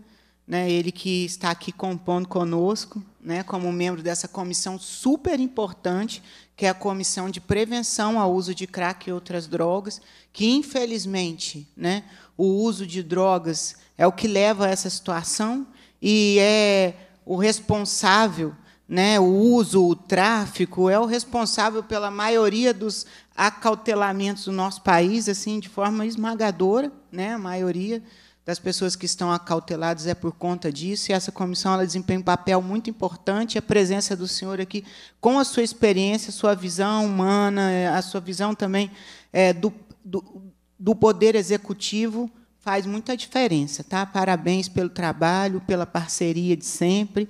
né, ele que está aqui compondo conosco, né, como membro dessa comissão super importante, que é a Comissão de Prevenção ao Uso de Crack e Outras Drogas, que, infelizmente, né, o uso de drogas é o que leva a essa situação e é o responsável, né, o uso, o tráfico, é o responsável pela maioria dos acautelamentos do nosso país, assim, de forma esmagadora, né, a maioria das pessoas que estão acauteladas é por conta disso, e essa comissão ela desempenha um papel muito importante, a presença do senhor aqui, com a sua experiência, a sua visão humana, é, a sua visão também é, do, do, do poder executivo, faz muita diferença. Tá? Parabéns pelo trabalho, pela parceria de sempre,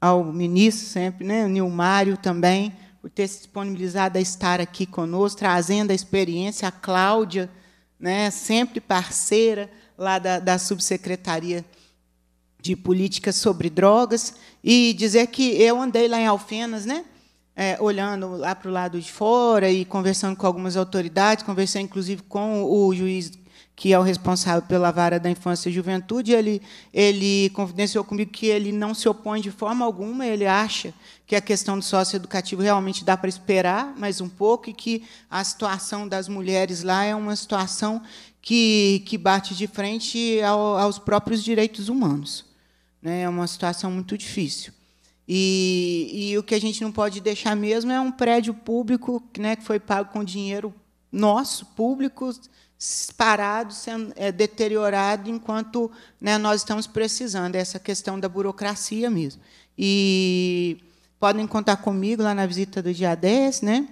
ao ministro sempre, né? Nilmário também, por ter se disponibilizado a estar aqui conosco, trazendo a experiência, a Cláudia, né? sempre parceira, lá da, da subsecretaria de políticas sobre drogas e dizer que eu andei lá em Alfenas, né? É, olhando lá para o lado de fora e conversando com algumas autoridades, conversei inclusive com o juiz que é o responsável pela vara da infância e juventude, ele, ele confidenciou comigo que ele não se opõe de forma alguma, ele acha que a questão do sócio educativo realmente dá para esperar mais um pouco e que a situação das mulheres lá é uma situação que, que bate de frente ao, aos próprios direitos humanos. Né? É uma situação muito difícil. E, e, o que a gente não pode deixar mesmo é um prédio público né, que foi pago com dinheiro nosso, público, parado, sendo, é, deteriorado, enquanto né, nós estamos precisando. Essa questão da burocracia mesmo. E podem contar comigo lá na visita do dia 10, né?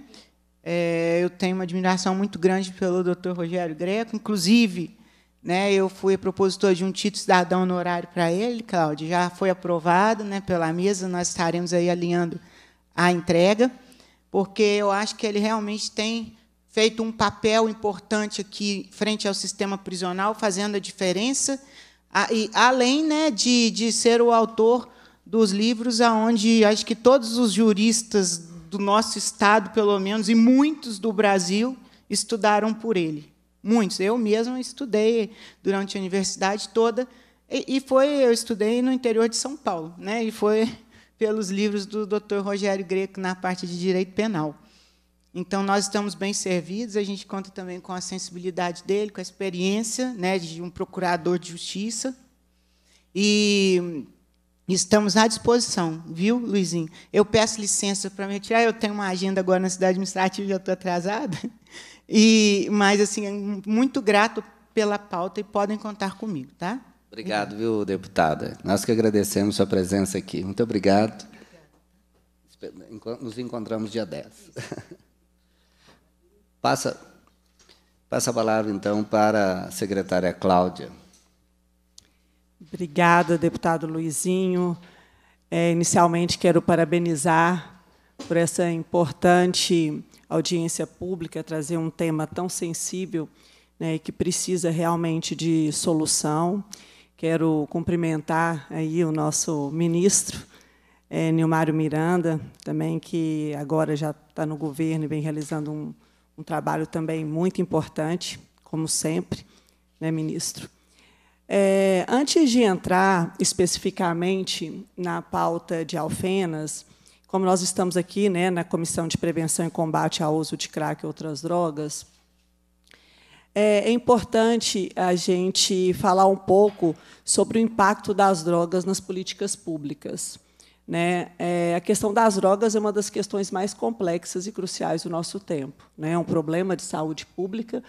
É, eu tenho uma admiração muito grande pelo Dr. Rogério Greco, inclusive, né, eu fui propositor de um título cidadão honorário para ele, Cláudio, já foi aprovado, né, pela mesa, nós estaremos aí alinhando a entrega, porque eu acho que ele realmente tem feito um papel importante aqui frente ao sistema prisional, fazendo a diferença, e, além né, de, de ser o autor dos livros aonde acho que todos os juristas do nosso estado, pelo menos, e muitos do Brasil estudaram por ele. Muitos. Eu mesma estudei durante a universidade toda. E, foi, eu estudei no interior de São Paulo, né? e foi [LAUGHS] pelos livros do Dr. Rogério Greco na parte de direito penal. Então, nós estamos bem servidos, a gente conta também com a sensibilidade dele, com a experiência né, de um procurador de justiça. E Estamos à disposição, viu, Luizinho? Eu peço licença para me tirar. Eu tenho uma agenda agora na cidade administrativa, já estou atrasada. E, mas, assim, muito grato pela pauta e podem contar comigo, tá? Obrigado, viu, deputada? Nós que agradecemos sua presença aqui. Muito obrigado. Nos encontramos dia 10. [LAUGHS] Passa, passa a palavra, então, para a secretária Cláudia. Obrigada, deputado Luizinho. É, inicialmente, quero parabenizar por essa importante audiência pública, trazer um tema tão sensível né, que precisa realmente de solução. Quero cumprimentar aí o nosso ministro, é, Nilmário Miranda, também que agora já está no governo e vem realizando um, um trabalho também muito importante, como sempre, né, ministro? É, antes de entrar especificamente na pauta de alfenas, como nós estamos aqui né, na Comissão de Prevenção e Combate ao Uso de Crack e Outras Drogas, é, é importante a gente falar um pouco sobre o impacto das drogas nas políticas públicas. Né? É, a questão das drogas é uma das questões mais complexas e cruciais do nosso tempo. Né? É um problema de saúde pública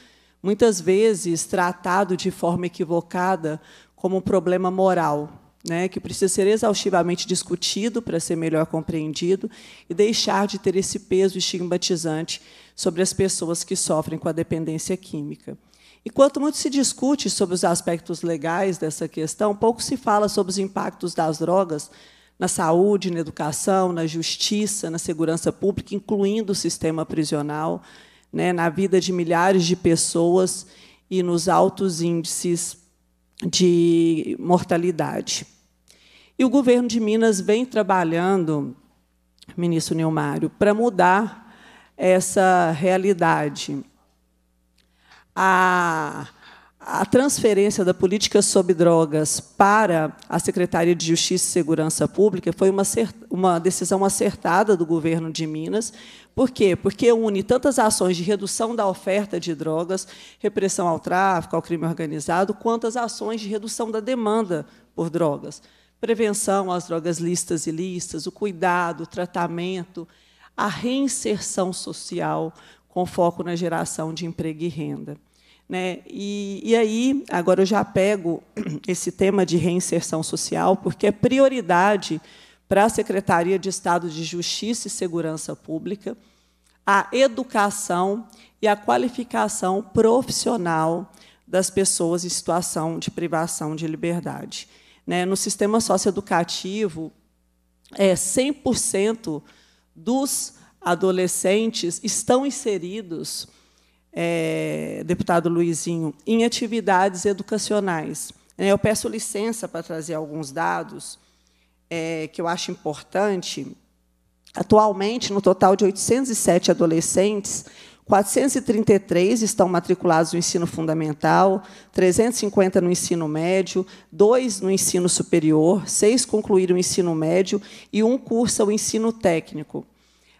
muitas vezes tratado de forma equivocada como um problema moral, né, que precisa ser exaustivamente discutido para ser melhor compreendido e deixar de ter esse peso estigmatizante sobre as pessoas que sofrem com a dependência química. Enquanto muito se discute sobre os aspectos legais dessa questão, pouco se fala sobre os impactos das drogas na saúde, na educação, na justiça, na segurança pública, incluindo o sistema prisional, né, na vida de milhares de pessoas e nos altos índices de mortalidade. E o governo de Minas vem trabalhando, ministro Neumário, para mudar essa realidade. A, a transferência da política sobre drogas para a Secretaria de Justiça e Segurança Pública foi uma, uma decisão acertada do governo de Minas, por quê? Porque une tantas ações de redução da oferta de drogas, repressão ao tráfico, ao crime organizado, quanto as ações de redução da demanda por drogas. Prevenção às drogas listas e listas, o cuidado, o tratamento, a reinserção social, com foco na geração de emprego e renda. Né? E, e, aí, agora eu já pego [CLEARS THROAT] esse tema de reinserção social, porque é prioridade para a Secretaria de Estado de Justiça e Segurança Pública a educação e a qualificação profissional das pessoas em situação de privação de liberdade. Né? No sistema socioeducativo, 100% é, dos adolescentes estão inseridos, é, deputado Luizinho, em atividades educacionais. Eu peço licença para trazer alguns dados é, que eu acho importante, atualmente, no total de 807 adolescentes, 433 estão matriculados no ensino fundamental, 350 no ensino médio, dois no ensino superior, seis concluíram o ensino médio e um cursa o ensino técnico.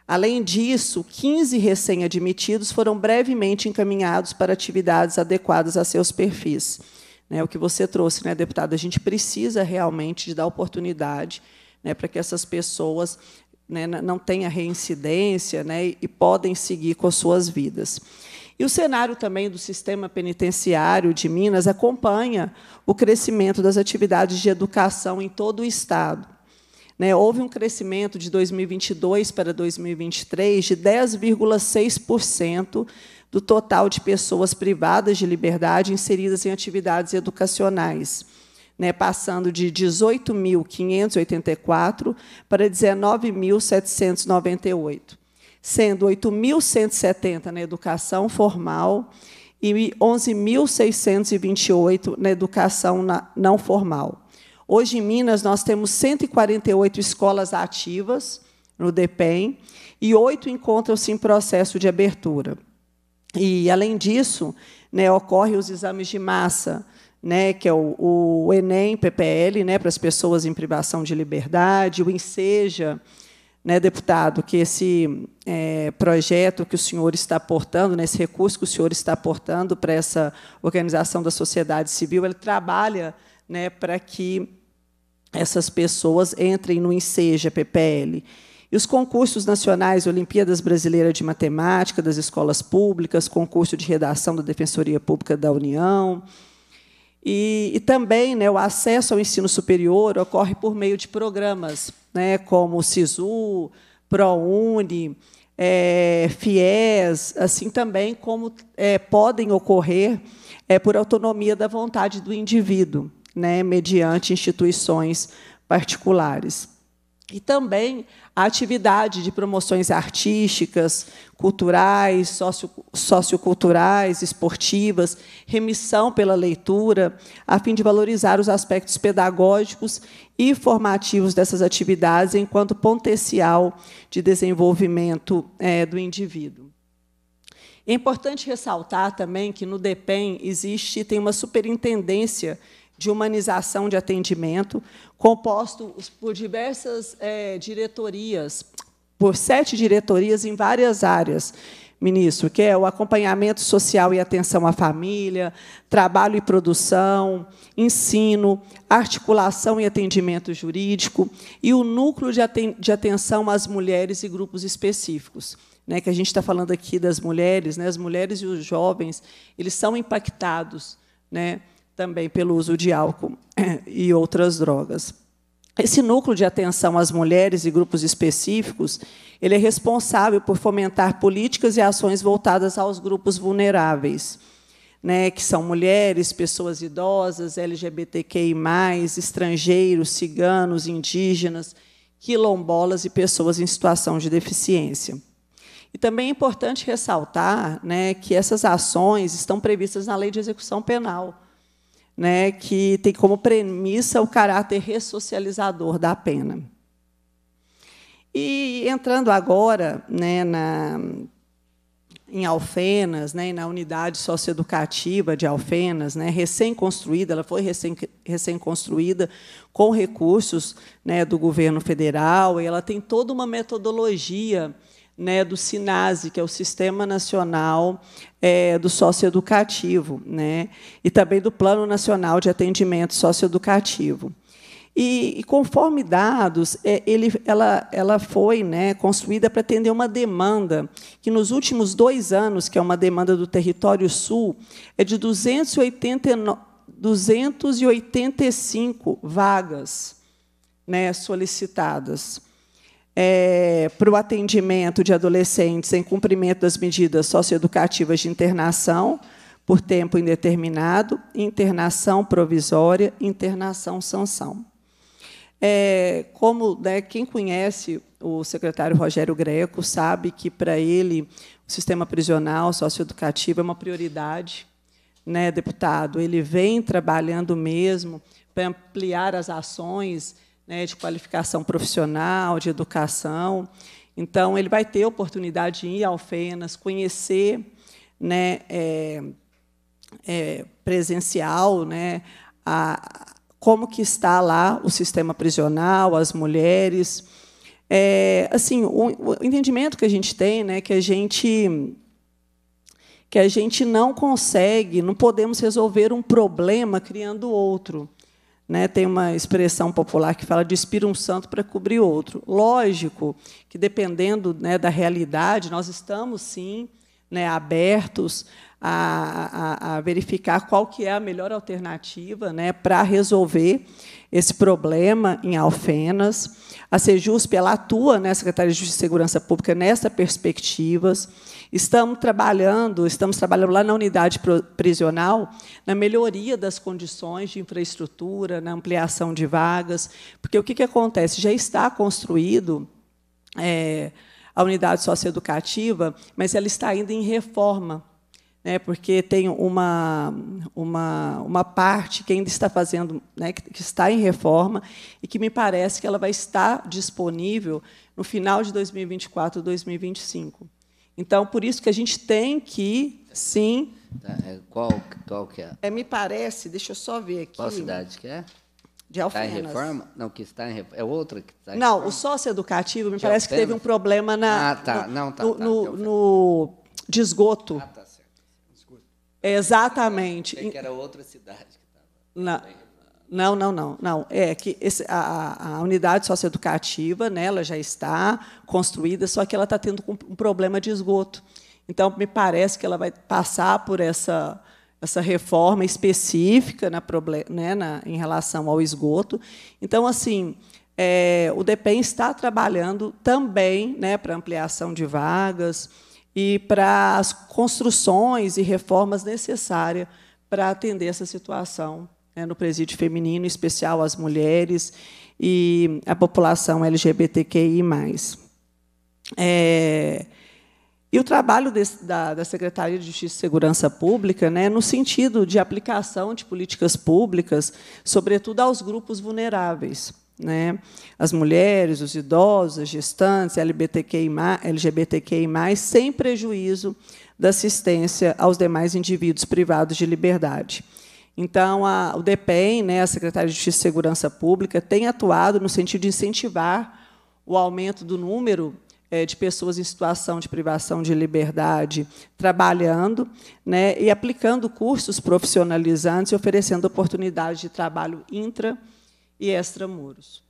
Além disso, 15 recém-admitidos foram brevemente encaminhados para atividades adequadas a seus perfis. Né, o que você trouxe, né, deputado, a gente precisa realmente de dar oportunidade né, para que essas pessoas né, não tenha reincidência né, e podem seguir com as suas vidas. E o cenário também do sistema penitenciário de Minas acompanha o crescimento das atividades de educação em todo o Estado. Né? houve um crescimento de 2022 para 2023 de 10,6% do total de pessoas privadas de liberdade inseridas em atividades educacionais. Né, passando de 18.584 para 19.798, sendo 8.170 na educação formal e 11.628 na educação não formal. Hoje, em Minas, nós temos 148 escolas ativas no DEPEN e oito encontram-se em processo de abertura. E, além disso, né, ocorrem os exames de massa, né, que é o, o Enem, PPL, né, para as pessoas em privação de liberdade, o Inseja, né, deputado, que esse é, projeto que o senhor está aportando, né, esse recurso que o senhor está aportando para essa organização da sociedade civil, ele trabalha né, para que essas pessoas entrem no Inseja PPL. E os concursos nacionais, Olimpíadas Brasileiras de Matemática, das escolas públicas, concurso de redação da Defensoria Pública da União. E, e também né, o acesso ao ensino superior ocorre por meio de programas, né, como o SISU, ProUni, é, FIES, assim também como é, podem ocorrer é, por autonomia da vontade do indivíduo, né, mediante instituições particulares. E também a atividade de promoções artísticas, culturais, socio, socioculturais, esportivas, remissão pela leitura, a fim de valorizar os aspectos pedagógicos e formativos dessas atividades enquanto potencial de desenvolvimento é, do indivíduo. É importante ressaltar também que no DEPEN existe tem uma superintendência de humanização de atendimento, composto por diversas é, diretorias, por sete diretorias em várias áreas, ministro, que é o acompanhamento social e atenção à família, trabalho e produção, ensino, articulação e atendimento jurídico, e o núcleo de, aten de atenção às mulheres e grupos específicos. Né, que a gente está falando aqui das mulheres, né, as mulheres e os jovens, eles são impactados né, também pelo uso de álcool [CLEARS THROAT] e outras drogas. Esse núcleo de atenção às mulheres e grupos específicos, ele é responsável por fomentar políticas e ações voltadas aos grupos vulneráveis, né, que são mulheres, pessoas idosas, LGBTQI+, estrangeiros, ciganos, indígenas, quilombolas e pessoas em situação de deficiência. E também é importante ressaltar né, que essas ações estão previstas na Lei de Execução Penal, né, que tem como premissa o caráter ressocializador da pena. E entrando agora né, na, em Alfenas, né, na unidade socioeducativa de Alfenas, né, recém-construída, ela foi recém-construída recém com recursos né, do governo federal, e ela tem toda uma metodologia né, do SINASE, que é o Sistema Nacional é, do Socioeducativo, né, e também do Plano Nacional de Atendimento Socioeducativo. E, e conforme dados, é, ele, ela, ela foi né, construída para atender uma demanda que, nos últimos dois anos, que é uma demanda do território sul, é de 289, 285 vagas né, solicitadas é, para o atendimento de adolescentes em cumprimento das medidas socioeducativas de internação por tempo indeterminado, internação provisória, internação sanção. É, como né, quem conhece o secretário Rogério Greco sabe que para ele o sistema prisional socioeducativo é uma prioridade, né, deputado. Ele vem trabalhando mesmo para ampliar as ações né, de qualificação profissional, de educação. Então, ele vai ter oportunidade de ir ao FENAS, conhecer né, é, é, presencial né, a, como que está lá o sistema prisional, as mulheres. É, assim, o, o, entendimento que a gente tem né, que a gente que a gente não consegue, não podemos resolver um problema criando outro. Né, tem uma expressão popular que fala de espir um santo para cobrir outro. Lógico que, dependendo né, da realidade, nós estamos, sim, né, abertos a, a, a, verificar qual que é a melhor alternativa né, para resolver esse problema em Alfenas. A Sejusp ela atua, né, Secretaria de Segurança Pública, nessa perspectiva. Estamos trabalhando, estamos trabalhando lá na unidade prisional na melhoria das condições de infraestrutura, na ampliação de vagas, porque o que, que acontece? Já está construído é, a unidade socioeducativa, mas ela está ainda em reforma. Né, porque tem uma, uma, uma parte que ainda está fazendo, né, que, que está em reforma, e que me parece que ela vai estar disponível no final de 2024, 2025. Então, por isso que a gente tem que, sim. Tá, é, qual, qual que é? é me parece, deixa eu só ver aqui. Qual cidade que é? De tá Alfenas. Está em reforma? Não, que está em reforma. É outra que está em Não, reforma? o sócio educativo me de parece Alfenas? que teve um problema na. Ah, tá. No, Não, tá. No, tá, no, é no de esgoto. Ah, tá certo. Esgoto. Exatamente. Eu que era outra cidade que estava. Não, não, não, não. É que esse, a, a, unidade socioeducativa, né, ela já está construída, só que ela está tendo um problema de esgoto. Então, me parece que ela vai passar por essa, essa reforma específica na, né, na, em relação ao esgoto. Então, assim, é, o DEPEN está trabalhando também né, para ampliação de vagas e para as construções e reformas necessárias para atender essa situação né, no presídio feminino, em especial as mulheres e a população LGBTQI. É, e o trabalho desse, da, da, Secretaria de Justiça e Segurança Pública, né, no sentido de aplicação de políticas públicas, sobretudo aos grupos vulneráveis. Né? As mulheres, os idosos, as gestantes, LGBTQI, LGBTQI, sem prejuízo da assistência aos demais indivíduos privados de liberdade. Então, a, o DEPEN, né, a Secretaria de Justiça e Segurança Pública, tem atuado no sentido de incentivar o aumento do número é, de pessoas em situação de privação de liberdade trabalhando né, e aplicando cursos profissionalizantes e oferecendo oportunidades de trabalho intra e extramuros.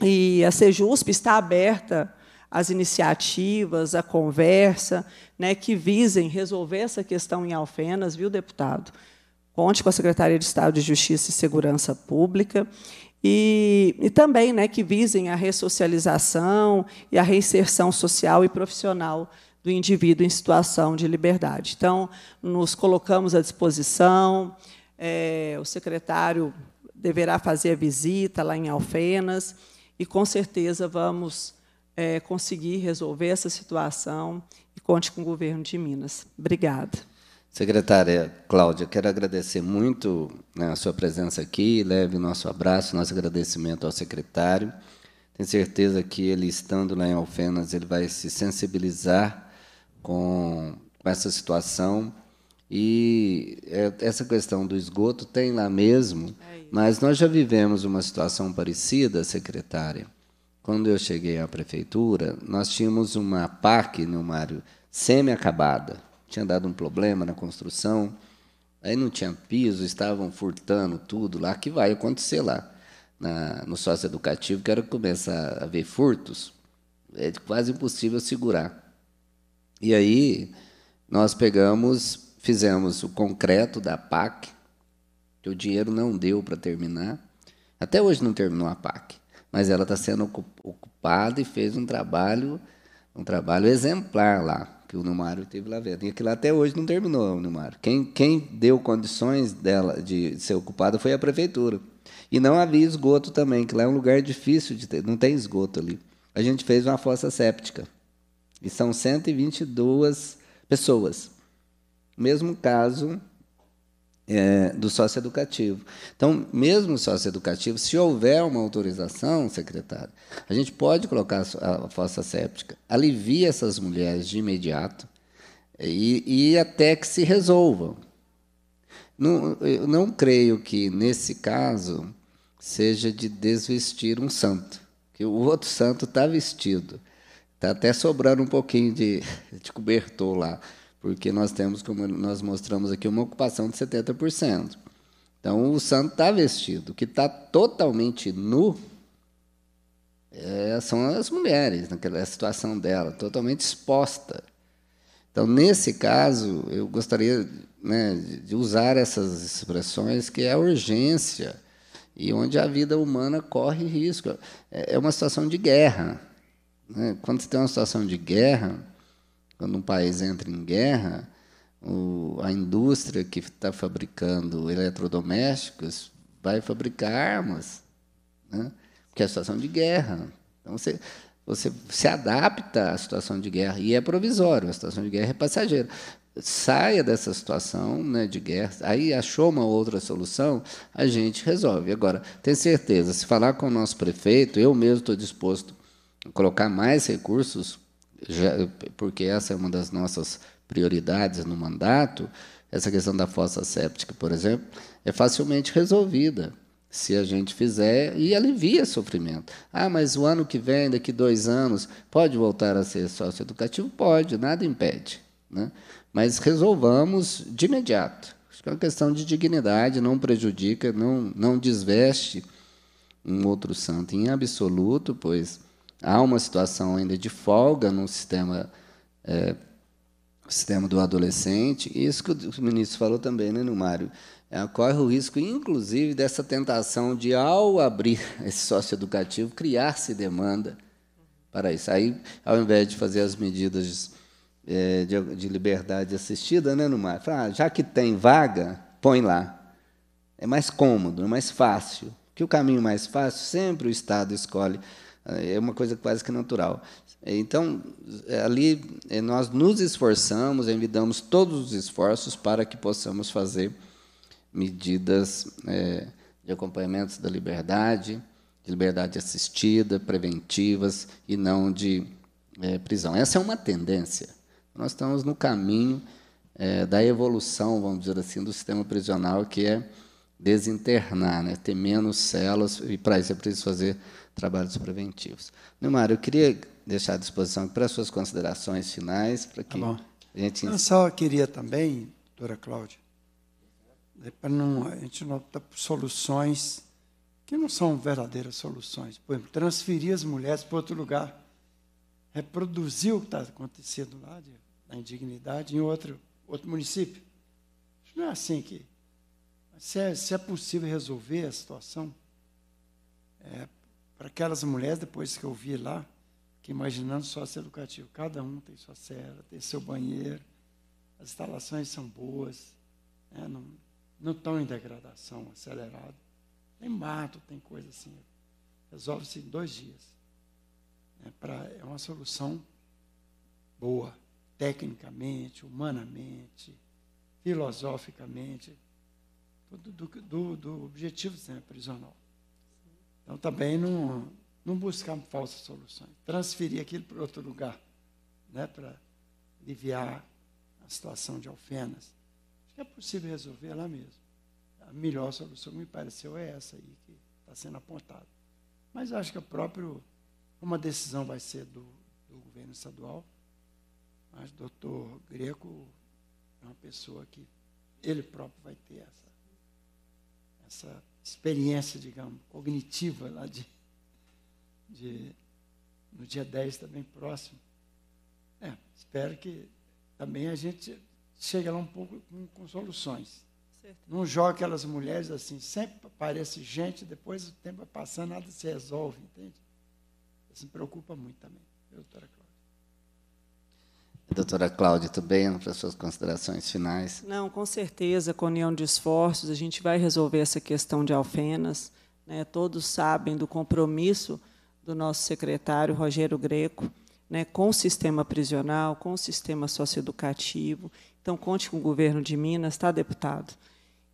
E a Sejusp está aberta às iniciativas, à conversa, né, que visem resolver essa questão em Alfenas, viu, deputado? Conte com a Secretaria de Estado de Justiça e Segurança Pública. E, e também né, que visem a ressocialização e a reinserção social e profissional do indivíduo em situação de liberdade. Então, nos colocamos à disposição, é, o secretário deverá fazer a visita lá em Alfenas, e com certeza vamos é, conseguir resolver essa situação e conte com o governo de Minas. Obrigada. Secretária Cláudia, quero agradecer muito né, a sua presença aqui, leve nosso abraço, nosso agradecimento ao secretário. Tenho certeza que ele, estando lá em Alfenas, ele vai se sensibilizar com, com essa situação. E é, essa questão do esgoto tem lá mesmo, é mas nós já vivemos uma situação parecida, secretária. Quando eu cheguei à prefeitura, nós tínhamos uma PAC, mário semi-acabada tinha dado um problema na construção, aí não tinha piso, estavam furtando tudo lá, que vai acontecer lá na, no sócio educativo, que era começar a ver furtos, é quase impossível segurar. E aí nós pegamos, fizemos o concreto da PAC, que o dinheiro não deu para terminar. Até hoje não terminou a PAC, mas ela está sendo ocupada e fez um trabalho, um trabalho exemplar lá que o Numaro teve lá vendo. E aquilo até hoje não terminou, o Numário. Quem, quem deu condições dela de ser ocupada foi a prefeitura. E não havia esgoto também, que lá é um lugar difícil de ter, não tem esgoto ali. A gente fez uma fossa séptica. E são 122 pessoas. Mesmo caso é, do sócio educativo. Então, mesmo sócio educativo, se houver uma autorização, secretário, a gente pode colocar a fossa séptica, alivia essas mulheres de imediato e, e até que se resolvam. Não, eu não creio que, nesse caso, seja de desvestir um santo, que o outro santo está vestido, está até sobrando um pouquinho de, de cobertor lá porque nós temos, como nós mostramos aqui, uma ocupação de 70%. Então, o santo está vestido. O que está totalmente nu é, são as mulheres, naquela situação dela, totalmente exposta. Então, nesse caso, eu gostaria né, de usar essas expressões que é a urgência e onde a vida humana corre risco. É, é uma situação de guerra. Né? Quando você tem uma situação de guerra, quando um país entra em guerra, o, a indústria que está fabricando eletrodomésticos vai fabricar armas, né? porque é a situação de guerra. Então você, você se adapta à situação de guerra e é provisório, a situação de guerra é passageira. Saia dessa situação né, de guerra, aí achou uma outra solução, a gente resolve. Agora, tenho certeza, se falar com o nosso prefeito, eu mesmo estou disposto a colocar mais recursos já, porque essa é uma das nossas prioridades no mandato, essa questão da fossa séptica, por exemplo, é facilmente resolvida se a gente fizer e alivia sofrimento. Ah, mas o ano que vem, daqui dois anos, pode voltar a ser socioeducativo? Pode, nada impede. Né? Mas resolvamos de imediato. Acho que é uma questão de dignidade, não prejudica, não, não desveste um outro santo em absoluto, pois há uma situação ainda de folga no sistema, é, sistema do adolescente. E isso que o ministro falou também, né, no Mário? É, corre o risco, inclusive, dessa tentação de, ao abrir [LAUGHS] esse sócio educativo criar-se demanda para isso. Aí, ao invés de fazer as medidas é, de, de, liberdade assistida, né, no Mário? Ah, já que tem vaga, põe lá. É mais cômodo, é mais fácil. Que o caminho mais fácil sempre o Estado escolhe é uma coisa quase que natural. Então, ali eh, nós nos esforçamos, envidamos todos os esforços para que possamos fazer medidas é, de acompanhamento da liberdade, de liberdade assistida, preventivas e não de é, prisão. Essa é uma tendência. Nós estamos no caminho é, da evolução, vamos dizer assim, do sistema prisional, que é desinternar, né? ter menos células, e para isso é preciso fazer trabalhos preventivos. Neymar, eu queria deixar à disposição para suas considerações finais, para que tá a gente... Eu só queria também, doutora Cláudia, é para não, a gente nota tá soluções que não são verdadeiras soluções. Por exemplo, transferir as mulheres para outro lugar, reproduzir o que está acontecendo lá, de, indignidade, em outro, outro município. não é assim que se é, se é possível resolver a situação, é, para aquelas mulheres, depois que eu vi lá, que imaginando sócio educativo, cada um tem sua cela, tem seu banheiro, as instalações são boas, né, não, não estão em degradação acelerada. Tem mato, tem coisa assim. Resolve-se em dois dias. É, pra, é uma solução boa, tecnicamente, humanamente, filosoficamente. Tipo, do, do, do objetivo sempre prisional. Então, também não, não buscar falsas soluções. Transferir aquilo para outro lugar, né, para aliviar a situação de Alfenas. Acho que é possível resolver lá mesmo. A melhor solução, me pareceu, é essa aí que está sendo apontada. Mas acho que o próprio, uma decisão vai ser do, do governo estadual, mas o doutor Greco é uma pessoa que ele próprio vai ter essa essa experiência, digamos, cognitiva lá de, de no dia 10 também próximo. É, espero que também a gente chegue lá um pouco com, com soluções. Certo. Não joga aquelas mulheres assim, sempre aparece gente, depois o tempo vai passando, nada se resolve, entende? Isso me preocupa muito também, doutora Cláudia. Doutora Cláudia, bem? para suas considerações finais. Não, com certeza, com a união de esforços, a gente vai resolver essa questão de Alfenas. Né? Todos sabem do compromisso do nosso secretário, Rogério Greco, né? com o sistema prisional, com o sistema socioeducativo. Então, conte com o governo de Minas, tá, deputado?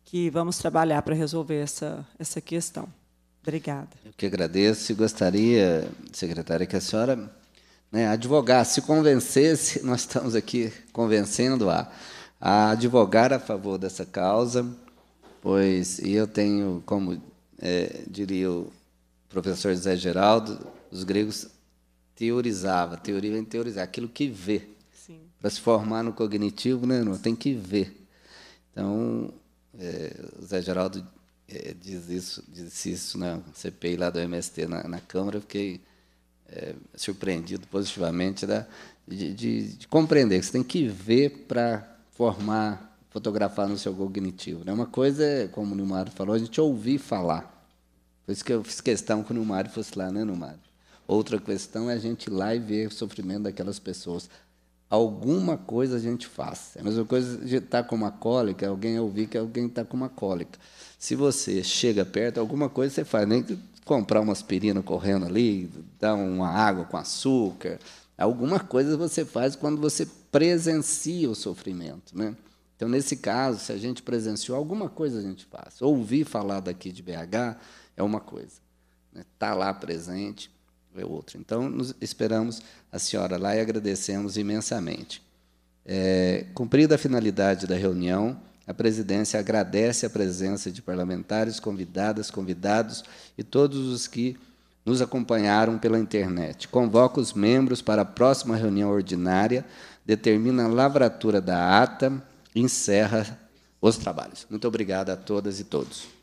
Que vamos trabalhar para resolver essa, essa questão. Obrigada. Eu que agradeço e gostaria, secretária, que a senhora né, advogar, se convencesse, [LAUGHS] nós estamos aqui convencendo a, a advogar a favor dessa causa, pois eu tenho, como é, diria o professor José Geraldo, os gregos teorizava, teoria vem teorizar, aquilo que vê. Para se formar no cognitivo, né, não, tem que ver. Então, é, o Zé Geraldo é, diz isso, disse isso na CPI lá do MST, na, na Câmara, fiquei é, surpreendido positivamente né? de, de, de, compreender que você tem que ver para formar, fotografar no seu cognitivo. Né? Uma coisa, é, como o Nilmário falou, a gente ouvir falar. Por isso que eu fiz questão que o Nilmário fosse lá, né, Nilmário? Outra questão é a gente ir lá e ver o sofrimento daquelas pessoas. Alguma coisa a gente faz. É a mesma coisa de estar tá com uma cólica, alguém ouvir que alguém está com uma cólica. Se você chega perto, alguma coisa você faz. Nem que comprar uma aspirina correndo ali, dar uma água com açúcar. Alguma coisa você faz quando você presencia o sofrimento. Né? Então, nesse caso, se a gente presenciou, alguma coisa a gente faz. Ouvir falar daqui de BH é uma coisa. Estar né? Tá lá presente é outra. Então, esperamos a senhora lá e agradecemos imensamente. É, cumprida a finalidade da reunião, a presidência agradece a presença de parlamentares, convidadas, convidados e todos os que nos acompanharam pela internet. Convoca os membros para a próxima reunião ordinária, determina a lavratura da ata e encerra os trabalhos. Muito obrigado a todas e todos.